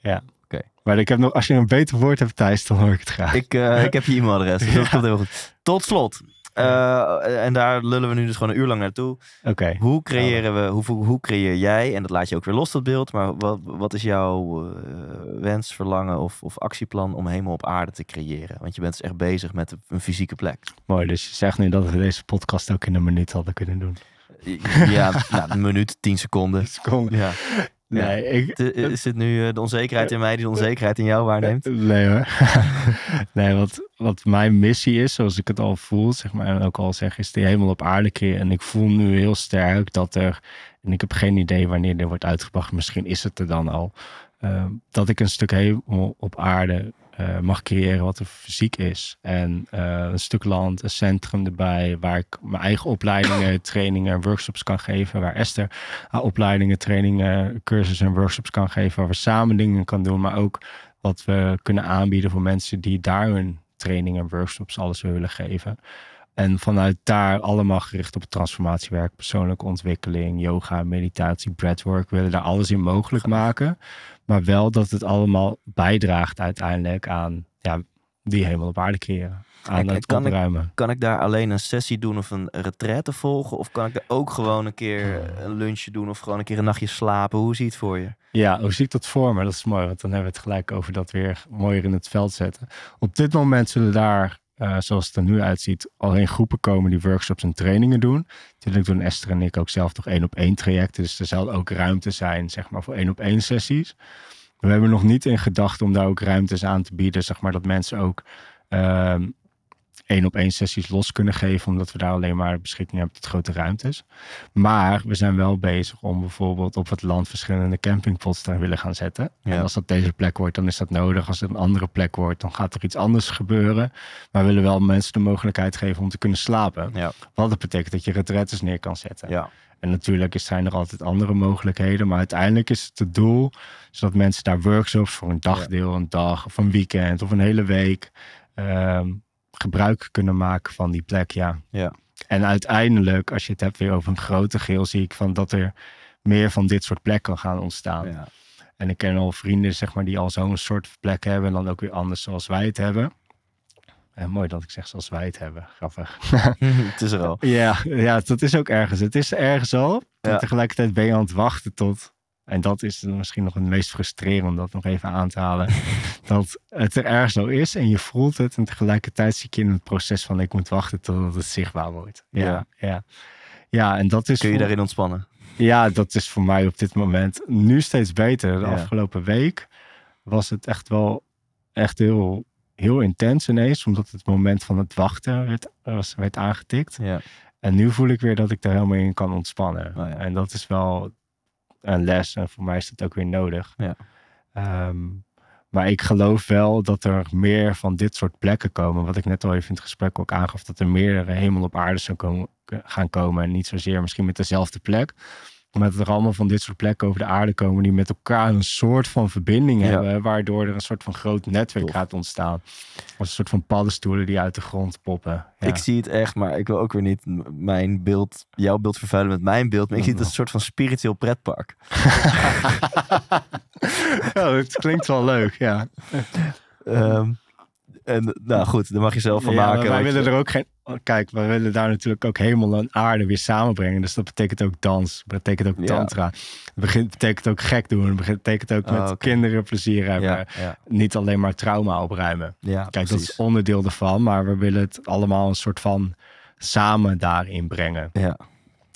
Ja. Oké. Maar ik heb nog, als je een beter woord hebt, Thijs, dan hoor ik het graag. Ik, eh, ik heb je e-mailadres. Dus dat komt heel goed. Tot slot, eh, eh, en daar lullen we nu dus gewoon een uur lang naartoe. Oké. Hoe creëren we, hoe, hoe creëer jij, en dat laat je ook weer los dat beeld, maar wat, wat is jouw eh, wens, verlangen of, of actieplan om helemaal op aarde te creëren? Want je bent dus echt bezig met een fysieke plek. Mooi, dus je zegt nu dat we deze podcast ook in een minuut hadden kunnen doen. Ja, nou, een minuut, tien seconden. seconden. Ja. Nee, ik, eh, is het nu eh, de onzekerheid in mij die de onzekerheid in jou waarneemt? Nee hoor. nee, wat, wat mijn missie is, zoals ik het al voel, zeg maar, en ook al zeg, is die helemaal op aarde creëren. En ik voel nu heel sterk dat er, en ik heb geen idee wanneer dit wordt uitgebracht, misschien is het er dan al, ehm, dat ik een stuk helemaal op aarde eh, mag creëren wat er fysiek is. En eh, een stuk land, een centrum erbij waar ik mijn eigen opleidingen, trainingen en workshops kan geven. Waar Esther haar opleidingen, trainingen, cursussen en workshops kan geven. Waar we samen dingen kan doen, maar ook wat we kunnen aanbieden voor mensen die daar hun trainingen, workshops, alles willen geven. En vanuit daar allemaal gericht op transformatiewerk, persoonlijke ontwikkeling, yoga, meditatie, breathwork. We willen daar alles in mogelijk maken. Maar wel dat het allemaal bijdraagt uiteindelijk aan ja, die hemel op aarde keren, Aan het kan opruimen. Ik, kan ik daar alleen een sessie doen of een retraite volgen? Of kan ik er ook gewoon een keer ah. een lunchje doen of gewoon een keer een nachtje slapen? Hoe ziet het voor je? Ja, hoe zie ik dat voor me? Dat is mooi, want dan hebben we het gelijk over dat weer mooier in het veld zetten. Op dit moment zullen daar eh, zoals het er nu uitziet, alleen groepen komen die workshops en trainingen doen. Natuurlijk doen Esther en ik ook zelf nog één op één trajecten. Dus er zal ook ruimte zijn, zeg maar, voor één op één sessies. we hebben nog niet in gedachten om daar ook ruimtes aan te bieden, zeg maar, dat mensen ook ehm, één op één sessies los kunnen geven, omdat we daar alleen maar beschikking hebben tot grote ruimtes. Maar we zijn wel bezig om bijvoorbeeld op het land verschillende campingpots te willen gaan zetten. En als dat deze plek wordt, dan is dat nodig. Als het een andere plek wordt, dan gaat er iets anders gebeuren. Maar we willen wel mensen de mogelijkheid geven om te kunnen slapen. Ja. Wat dat betekent dat je retreats neer kan zetten. Ja. En natuurlijk zijn er altijd andere mogelijkheden. Maar uiteindelijk is het het doel. Zodat mensen daar workshops voor een dagdeel, een dag of een weekend of een hele week. Ehm, gebruik kunnen maken van die plek. Ja. ja. En uiteindelijk, als je het hebt weer over een grote geel, zie ik van dat er meer van dit soort plekken gaan ontstaan. Ja. En ik ken al vrienden, zeg maar, die al zo'n soort plek hebben en dan ook weer anders zoals wij het hebben. En eh, mooi dat ik zeg zoals wij het hebben. Grappig. het is er al. Ja, ja, dat is ook ergens. Het is ergens al. Ja. En tegelijkertijd ben je aan het wachten tot en dat is misschien nog het meest frustrerend om dat nog even aan te halen. dat het er erg zo is en je voelt het. En tegelijkertijd zie je in het proces van ik moet wachten totdat het zichtbaar wordt. Ja, ja. ja. ja en dat is. Kun je daarin ontspannen? Ja, dat is voor mij op dit moment nu steeds beter. De afgelopen week was het echt wel echt heel, heel intens ineens. Omdat het moment van het wachten werd, werd aangetikt. Ja. En nu voel ik weer dat ik daar helemaal in kan ontspannen. Oh en dat is wel, een les. En voor mij is dat ook weer nodig. Ja. Ehm, maar ik geloof wel dat er meer van dit soort plekken komen. Wat ik net al even in het gesprek ook aangaf. Dat er meerdere hemel op aarde zou komen, gaan komen. En niet zozeer misschien met dezelfde plek omdat er allemaal van dit soort plekken over de aarde komen die met elkaar een soort van verbinding hebben. Waardoor er een soort van groot netwerk gaat ontstaan. Als een soort van paddenstoelen die uit de grond poppen. Ja. Ik zie het echt, maar ik wil ook weer niet mijn beeld, jouw beeld vervuilen met mijn beeld. Maar ik zie het als een soort van spiritueel pretpark. ja, het klinkt wel leuk, ja. Ehm, en nou goed, daar mag je zelf van maken. Wij willen er ook geen. Kijk, we willen daar natuurlijk ook helemaal een aarde weer samenbrengen. Dus dat betekent ook dans. Dat betekent ook tantra. Ja. betekent ook gek doen. Dat betekent ook met oh, kinderen plezier hebben. Niet alleen maar trauma opruimen. Kijk, dat is onderdeel ervan. Maar we willen het allemaal een soort van samen daarin brengen. Ja.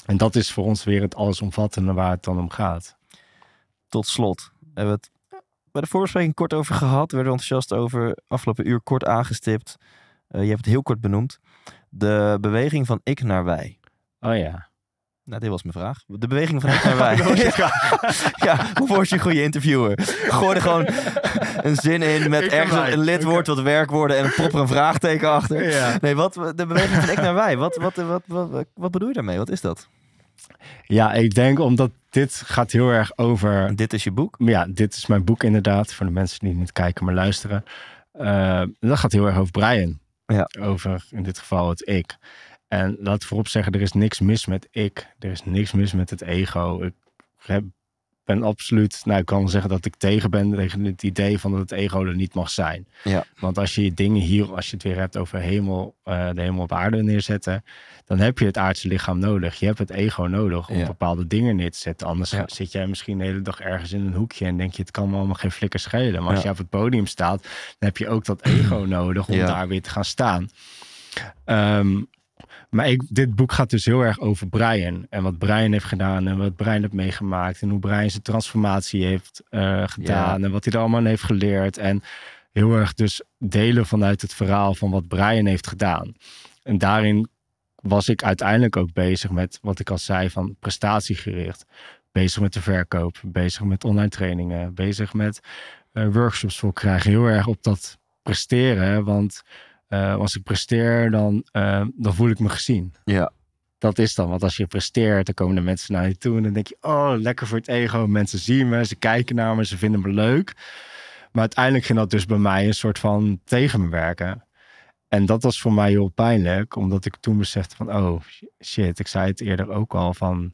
En dat is voor ons weer het allesomvattende waar het dan om gaat. Tot slot hebben we het bij de voorbespreking kort over gehad. We werden enthousiast over afgelopen uur kort aangestipt. Eh, je hebt het heel kort benoemd. De beweging van ik naar wij. Oh ja. Nou, dit was mijn vraag. De beweging van ik naar wij. ja. hoe word je een goede interviewer? Gooi er gewoon een zin in met ergens een lidwoord, wat werkwoorden en een proper een vraagteken achter. Nee, wat, de beweging van ik naar wij. Wat, wat, wat, wat, wat, wat bedoel je daarmee? Wat is dat? Ja, ik denk omdat dit gaat heel erg over. Dit is je boek? Ja, dit is mijn boek inderdaad. Voor de mensen die niet kijken, maar luisteren. Uh, dat gaat heel erg over Brian. Ja. Over in dit geval het ik. En laat voorop zeggen, er is niks mis met ik. Er is niks mis met het ego. Ik heb ben absoluut, nou ik kan zeggen dat ik tegen ben tegen het idee van dat het ego er niet mag zijn. Ja. Want als je je dingen hier, als je het weer hebt over hemel, eh, de hemel op aarde neerzetten, dan heb je het aardse lichaam nodig. Je hebt het ego nodig om bepaalde dingen neer te zetten. Anders zit jij misschien de hele dag ergens in een hoekje en denk je het kan me allemaal geen flikker schelen. Maar als je op het podium staat, dan heb je ook dat ego nodig om daar weer te gaan staan. Ehm, maar ik, dit boek gaat dus heel erg over Brian. En wat Brian heeft gedaan en wat Brian heeft meegemaakt. En hoe Brian zijn transformatie heeft uh, gedaan. En wat hij er allemaal aan heeft geleerd. En heel erg dus delen vanuit het verhaal van wat Brian heeft gedaan. En daarin was ik uiteindelijk ook bezig met wat ik al zei van prestatiegericht. Bezig met de verkoop, bezig met online trainingen, bezig met eh, workshops voor krijgen. Heel erg op dat presteren, want uh, als ik presteer, dan, eh, dan voel ik me gezien. Ja. Dat is dan, want als je presteert, dan komen de mensen naar je toe en dan denk je, oh, lekker voor het ego. Mensen zien me, ze kijken naar me, ze vinden me leuk. Maar uiteindelijk ging dat dus bij mij een soort van tegen me werken. En dat was voor mij heel pijnlijk, omdat ik toen besefte van, oh shit, ik zei het eerder ook al van,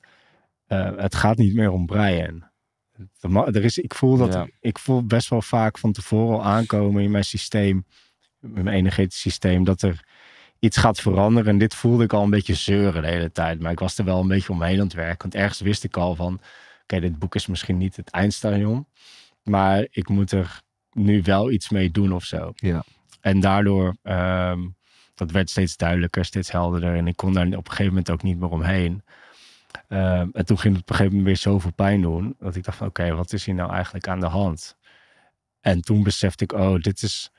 eh, het gaat niet meer om Brian. Er is, ik, voel dat, ik voel best wel vaak van tevoren al aankomen in mijn systeem mijn energetisch systeem, dat er iets gaat veranderen. En dit voelde ik al een beetje zeuren de hele tijd. Maar ik was er wel een beetje omheen aan het werken. Want ergens wist ik al van, oké, dit boek is misschien niet het eindstation. Maar ik moet er nu wel iets mee doen of zo. Ja. En daardoor, um, dat werd steeds duidelijker, steeds helderder. En ik kon daar op een gegeven moment ook niet meer omheen. Ehm, en toen ging het op een gegeven moment weer zoveel pijn doen. Dat ik dacht van, oké, wat is hier nou eigenlijk aan de hand? En toen besefte ik, oh, dit is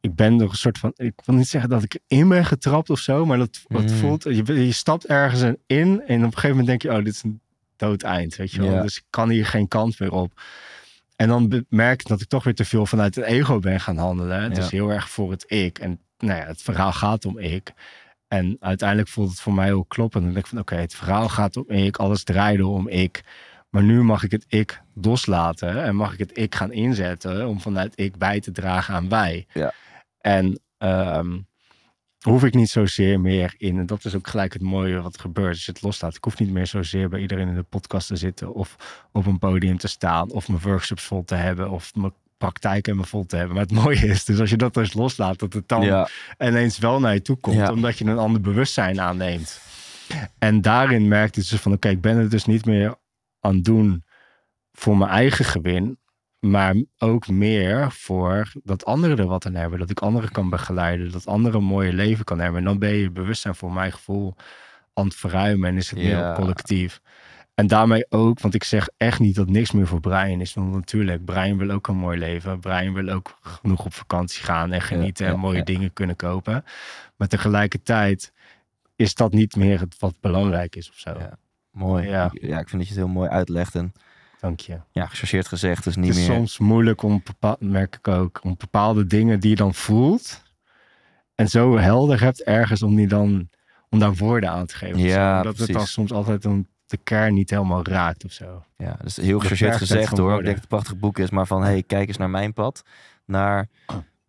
ik ben er een soort van. Ik wil niet zeggen dat ik in ben getrapt of zo, maar dat, dat hmm. voelt. Je, je stapt ergens in en op een gegeven moment denk je: oh, dit is een dood eind. Weet je wel? Dus ik kan hier geen kant meer op. En dan merk ik dat ik toch weer te veel vanuit het ego ben gaan handelen. Het is heel erg voor het ik. En nou ja, het verhaal gaat om ik. En uiteindelijk voelt het voor mij ook kloppend. En denk ik van oké, het verhaal gaat om ik. Alles draaide om ik. Maar nu mag ik het ik loslaten. En mag ik het ik gaan inzetten om vanuit ik bij te dragen aan wij. Ja. En ehm, hoef ik niet zozeer meer in. En dat is ook gelijk het mooie wat gebeurt als je het loslaat. Ik hoef niet meer zozeer bij iedereen in de podcast te zitten. Of op een podium te staan. Of mijn workshops vol te hebben. Of mijn praktijk in me vol te hebben. Maar het mooie is dus als je dat dus loslaat, dat het dan ineens wel naar je toe komt, omdat je een ander bewustzijn aanneemt. En daarin merkte ze dus van, oké, ik ben het dus niet meer aan doen voor mijn eigen gewin, maar ook meer voor dat anderen er wat aan hebben. Dat ik anderen kan begeleiden. Dat anderen een mooie leven kan hebben. En dan ben je bewustzijn voor mijn gevoel aan het verruimen. En is het meer collectief. En daarmee ook, want ik zeg echt niet dat niks meer voor Brian is. Want natuurlijk, Brian wil ook een mooi leven. Brian wil ook genoeg op vakantie gaan en genieten en mooie dingen kunnen kopen. Maar tegelijkertijd is dat niet meer het wat belangrijk is of zo. Mooi. Ja. ik vind dat je het heel mooi uitlegt. En Dank je. Ja, gechargeerd gezegd, dus niet meer... Het is soms moeilijk om, bepaalde, merk ik ook, om bepaalde dingen die je dan voelt en zo helder hebt ergens om die dan, om daar woorden aan te geven. Ja, Dat het dan soms altijd een de kern niet helemaal raakt of zo. Ja, dus heel gechargeerd gezegd hoor. Ik denk dat het een prachtig boek is, maar van hey, kijk eens naar mijn pad. Naar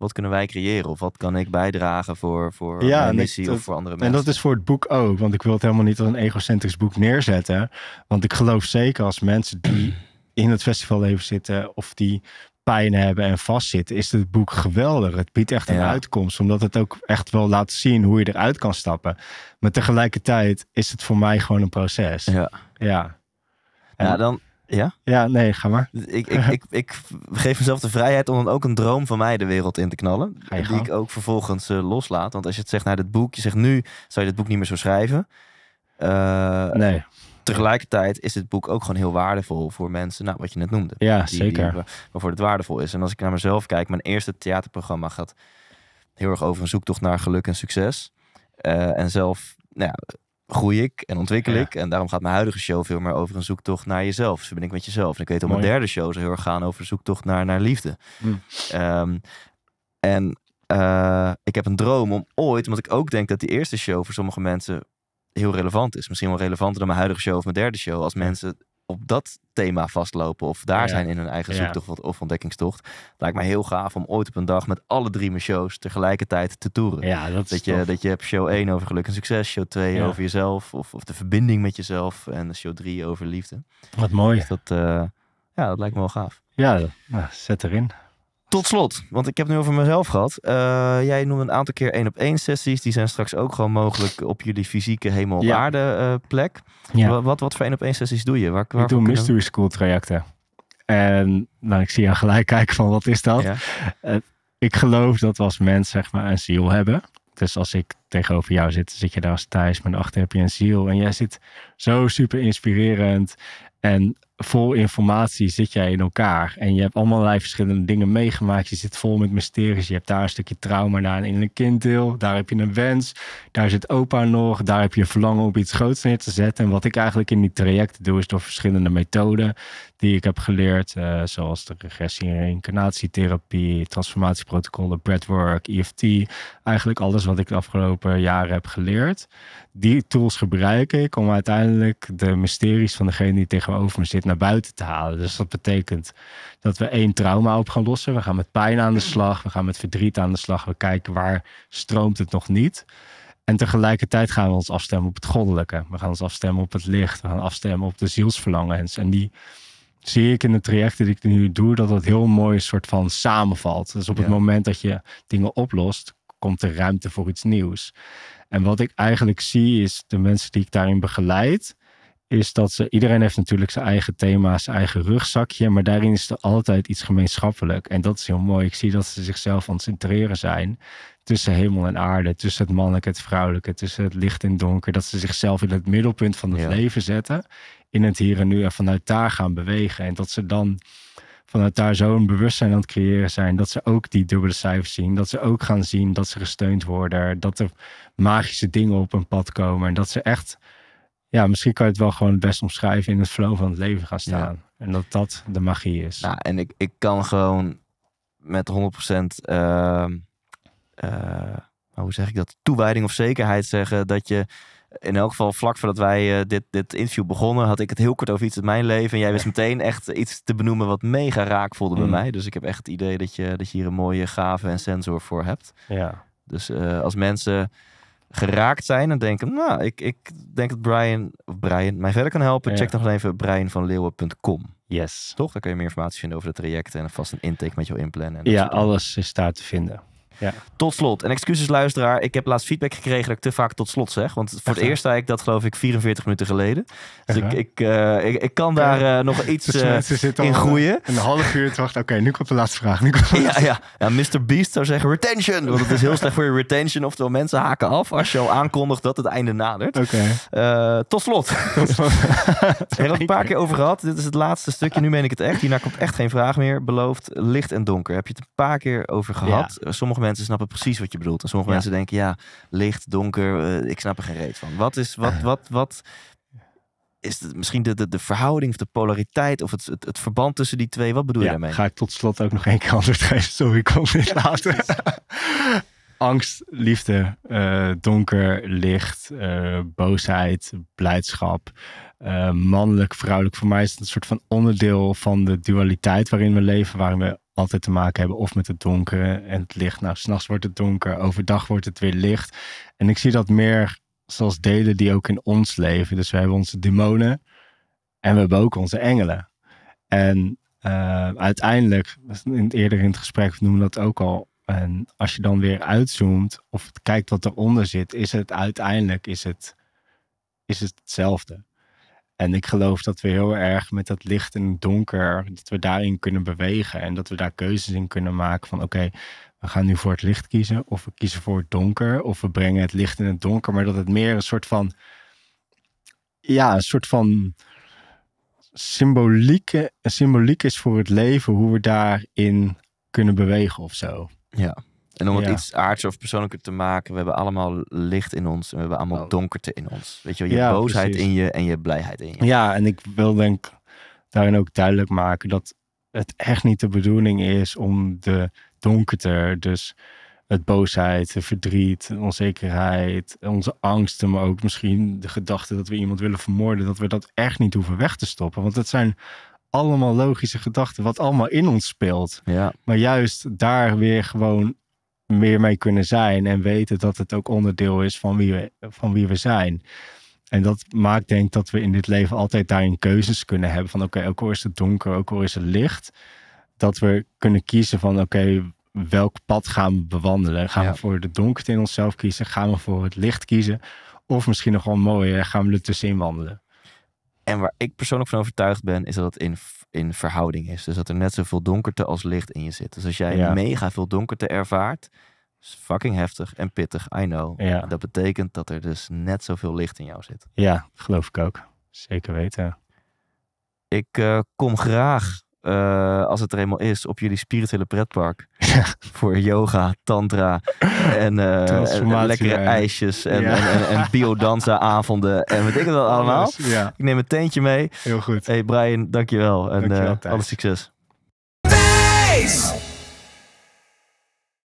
wat kunnen wij creëren? Of wat kan ik bijdragen voor, voor missie of voor andere mensen? En dat is voor het boek ook. Want ik wil het helemaal niet als een egocentrisch boek neerzetten. Want ik geloof zeker als mensen die in het festivalleven zitten... of die pijn hebben en vastzitten, is het boek geweldig. Het biedt echt een uitkomst, omdat het ook echt wel laat zien hoe je eruit kan stappen. Maar tegelijkertijd is het voor mij gewoon een proces. Ja. Ja. ja, nou, dan ja? Ja, nee, ga maar. Ik, ik, ik, ik, geef mezelf de vrijheid om dan ook een droom van mij de wereld in te knallen. die ik ook vervolgens eh, loslaat. Want als je het zegt naar nou, dit boek, je zegt nu zou je dit boek niet meer zo schrijven. Eh, nee. Tegelijkertijd is dit boek ook gewoon heel waardevol voor mensen, nou, wat je net noemde. Ja, zeker. waarvoor het waardevol is. En als ik naar mezelf kijk, mijn eerste theaterprogramma gaat heel erg over een zoektocht naar geluk en succes. Eh, en zelf nou ja, groei ik en ontwikkel ik. En daarom gaat mijn huidige show veel meer over een zoektocht naar jezelf. Dus ben ik met jezelf. En ik weet om mijn derde show ze heel erg gaan over een zoektocht naar, naar liefde. Hmm. Ehm, en eh, ik heb een droom om ooit, omdat ik ook denk dat die eerste show voor sommige mensen heel relevant is. Misschien wel relevanter dan mijn huidige show of mijn derde show. Als mensen op dat thema vastlopen of daar zijn in hun eigen zoektocht of ontdekkingstocht. Lijkt me heel gaaf om ooit op een dag met alle drie mijn shows tegelijkertijd te toeren. Ja, dat, dat je, dat je hebt show 1 over geluk en succes, show 2 over jezelf of, of de verbinding met jezelf en show 3 over liefde. Wat mooi. Dus dat, eh, ja, dat lijkt me wel gaaf. Ja, nou, zet erin. Tot slot, want ik heb nu over mezelf gehad. Eh, jij noemde een aantal keer één op één sessies. Die zijn straks ook gewoon mogelijk op jullie fysieke hemel aarde eh, plek. Ja. Wat, wat voor één op één sessies doe je? Waar, ik doe mystery school trajecten. En nou, ik zie jou gelijk kijken van wat is dat? Eh, ik geloof dat we als mens zeg maar een ziel hebben. Dus als ik tegenover jou zit, zit je daar als Thijs, maar achter heb je een ziel. En jij zit zo super inspirerend. En vol informatie zit jij in elkaar. En je hebt allerlei verschillende dingen meegemaakt. Je zit vol met mysteries. Je hebt daar een stukje trauma naar in een kinddeel. Daar heb je een wens. Daar zit opa nog. Daar heb je verlangen om iets groots neer te zetten. En wat ik eigenlijk in die trajecten doe, is door verschillende methoden die ik heb geleerd. Eh, zoals de regressie- en reïncarnatietherapie, transformatieprotocollen, breathwork, EFT. Eigenlijk alles wat ik de afgelopen jaren heb geleerd. Die tools gebruik ik om uiteindelijk de mysteries van degene die tegenover me zit buiten te halen. Dus dat betekent dat we één trauma op gaan lossen. We gaan met pijn aan de slag, we gaan met verdriet aan de slag. We kijken waar stroomt het nog niet. En tegelijkertijd gaan we ons afstemmen op het goddelijke. We gaan ons afstemmen op het licht. We gaan afstemmen op de zielsverlangens. En die zie ik in de trajecten die ik nu doe, dat dat heel mooi soort van samenvalt. Dus op het moment dat je dingen oplost, komt er ruimte voor iets nieuws. En wat ik eigenlijk zie is de mensen die ik daarin begeleid, is dat ze, iedereen heeft natuurlijk zijn eigen thema's, zijn eigen rugzakje, maar daarin is er altijd iets gemeenschappelijk. En dat is heel mooi. Ik zie dat ze zichzelf aan het centreren zijn tussen hemel en aarde, tussen het mannelijke het vrouwelijke, tussen het licht en donker. Dat ze zichzelf in het middelpunt van het leven zetten, in het hier en nu en vanuit daar gaan bewegen. En dat ze dan vanuit daar zo'n bewustzijn aan het creëren zijn. Dat ze ook die dubbele cijfers zien. Dat ze ook gaan zien dat ze gesteund worden. Dat er magische dingen op hun pad komen. En dat ze echt ja, misschien kan je het wel gewoon best omschrijven in het flow van het leven gaan staan. En dat dat de magie is. Ja, en ik, ik kan gewoon met 100%, ehm, eh, hoe zeg ik dat, toewijding of zekerheid zeggen dat je in elk geval vlak voordat wij eh, dit, dit interview begonnen, had ik het heel kort over iets uit mijn leven. En jij wist meteen echt iets te benoemen wat mega raak voelde bij mm. mij. Dus ik heb echt het idee dat je, dat je hier een mooie gave en sensor voor hebt. Ja. Dus eh, als mensen geraakt zijn en denken, nou, ik, ik denk dat Brian, of Brian mij verder kan helpen. Ja. Check dan gewoon even brianvanleeuwen.com. Yes. Toch? Dan kun je meer informatie vinden over de trajecten en vast een intake met jou inplannen. En ja, alles is daar te vinden. Ja. Tot slot, en excuses luisteraar, ik heb laatst feedback gekregen dat ik te vaak tot slot zeg. Want voor het eerst zei ik dat geloof ik 44 minuten geleden. Dus ik, eh, ik, ik, kan daar eh, nog iets dus eh, in groeien. Een, half uur te Oké, nu komt de laatste vraag. Nu komt ja, ja. ja, Mr. Beast zou zeggen retention. Want het is heel slecht voor je retention. Oftewel, mensen haken af als je al aankondigt dat het einde nadert. tot slot. Tot We hebben het een paar keer over gehad. Dit is het laatste stukje. Nu meen ik het echt. Hierna komt echt geen vraag meer. Beloofd licht en donker. Heb je het een paar keer over gehad. Sommige mensen mensen snappen precies wat je bedoelt. En sommige mensen denken, ja, licht, donker, eh, ik snap er geen reet van. Wat is, wat, eh. wat, wat is het misschien de, de, de verhouding of de polariteit of het, het, het verband tussen die twee? Wat bedoel je daarmee? Ga ik tot slot ook nog één keer antwoord geven. Sorry, ik kon later. Angst, liefde, eh, donker, licht, boosheid, blijdschap. Eh, mannelijk, vrouwelijk. Voor mij is het een soort van onderdeel van de dualiteit waarin we leven, waarin we altijd te maken hebben of met het donker en het licht. Nou, s'nachts wordt het donker, overdag wordt het weer licht. En ik zie dat meer zoals delen die ook in ons leven. Dus we hebben onze demonen en we hebben ook onze engelen. En eh, uiteindelijk, eerder in het gesprek noemen we dat ook al. En als je dan weer uitzoomt of kijkt wat eronder zit, is het uiteindelijk is het, is het hetzelfde. En ik geloof dat we heel erg met dat licht en donker, dat we daarin kunnen bewegen en dat we daar keuzes in kunnen maken van oké, we gaan nu voor het licht kiezen of we kiezen voor het donker of we brengen het licht in het donker, maar dat het meer een soort van, ja, een soort van symbolieke, symboliek is voor het leven, hoe we daarin kunnen bewegen of zo. Ja, en om het iets aardser of persoonlijker te maken, we hebben allemaal licht in ons en we hebben allemaal oh. donkerte in ons. Weet je, wel, je boosheid in je en je blijheid in je. Ja, en ik wil denk daarin ook duidelijk maken dat het echt niet de bedoeling is om de donkerte, dus het boosheid, de verdriet, de onzekerheid, onze angsten, maar ook misschien de gedachte dat we iemand willen vermoorden, dat we dat echt niet hoeven weg te stoppen. Want dat zijn allemaal logische gedachten, wat allemaal in ons speelt. Ja. Maar juist daar weer gewoon meer mee kunnen zijn. En weten dat het ook onderdeel is van wie we, van wie we zijn. En dat maakt denk ik dat we in dit leven altijd daarin keuzes kunnen hebben. Van oké, ook al is het donker, ook al is het licht. Dat we kunnen kiezen van oké, welk pad gaan we bewandelen? Gaan we voor de donker in onszelf kiezen? Gaan we voor het licht kiezen? Of misschien nog wel mooier, gaan we er tussenin wandelen? En waar ik persoonlijk van overtuigd ben, is dat het in, in verhouding is. Dus dat er net zoveel donkerte als licht in je zit. Dus als jij mega veel donkerte ervaart, is fucking heftig en pittig, I know. Ja. Dat betekent dat er dus net zoveel licht in jou zit. Ja, geloof ik ook. Zeker weten. Ik eh, kom graag eh, als het er eenmaal is, op jullie spirituele pretpark. Voor yoga, tantra en, eh, lekkere ijsjes en, ja. en, en, biodanza-avonden en weet ik het allemaal. Ik neem een tentje mee. Heel goed. Hey Brian, dankjewel en dankjewel, eh, alle succes.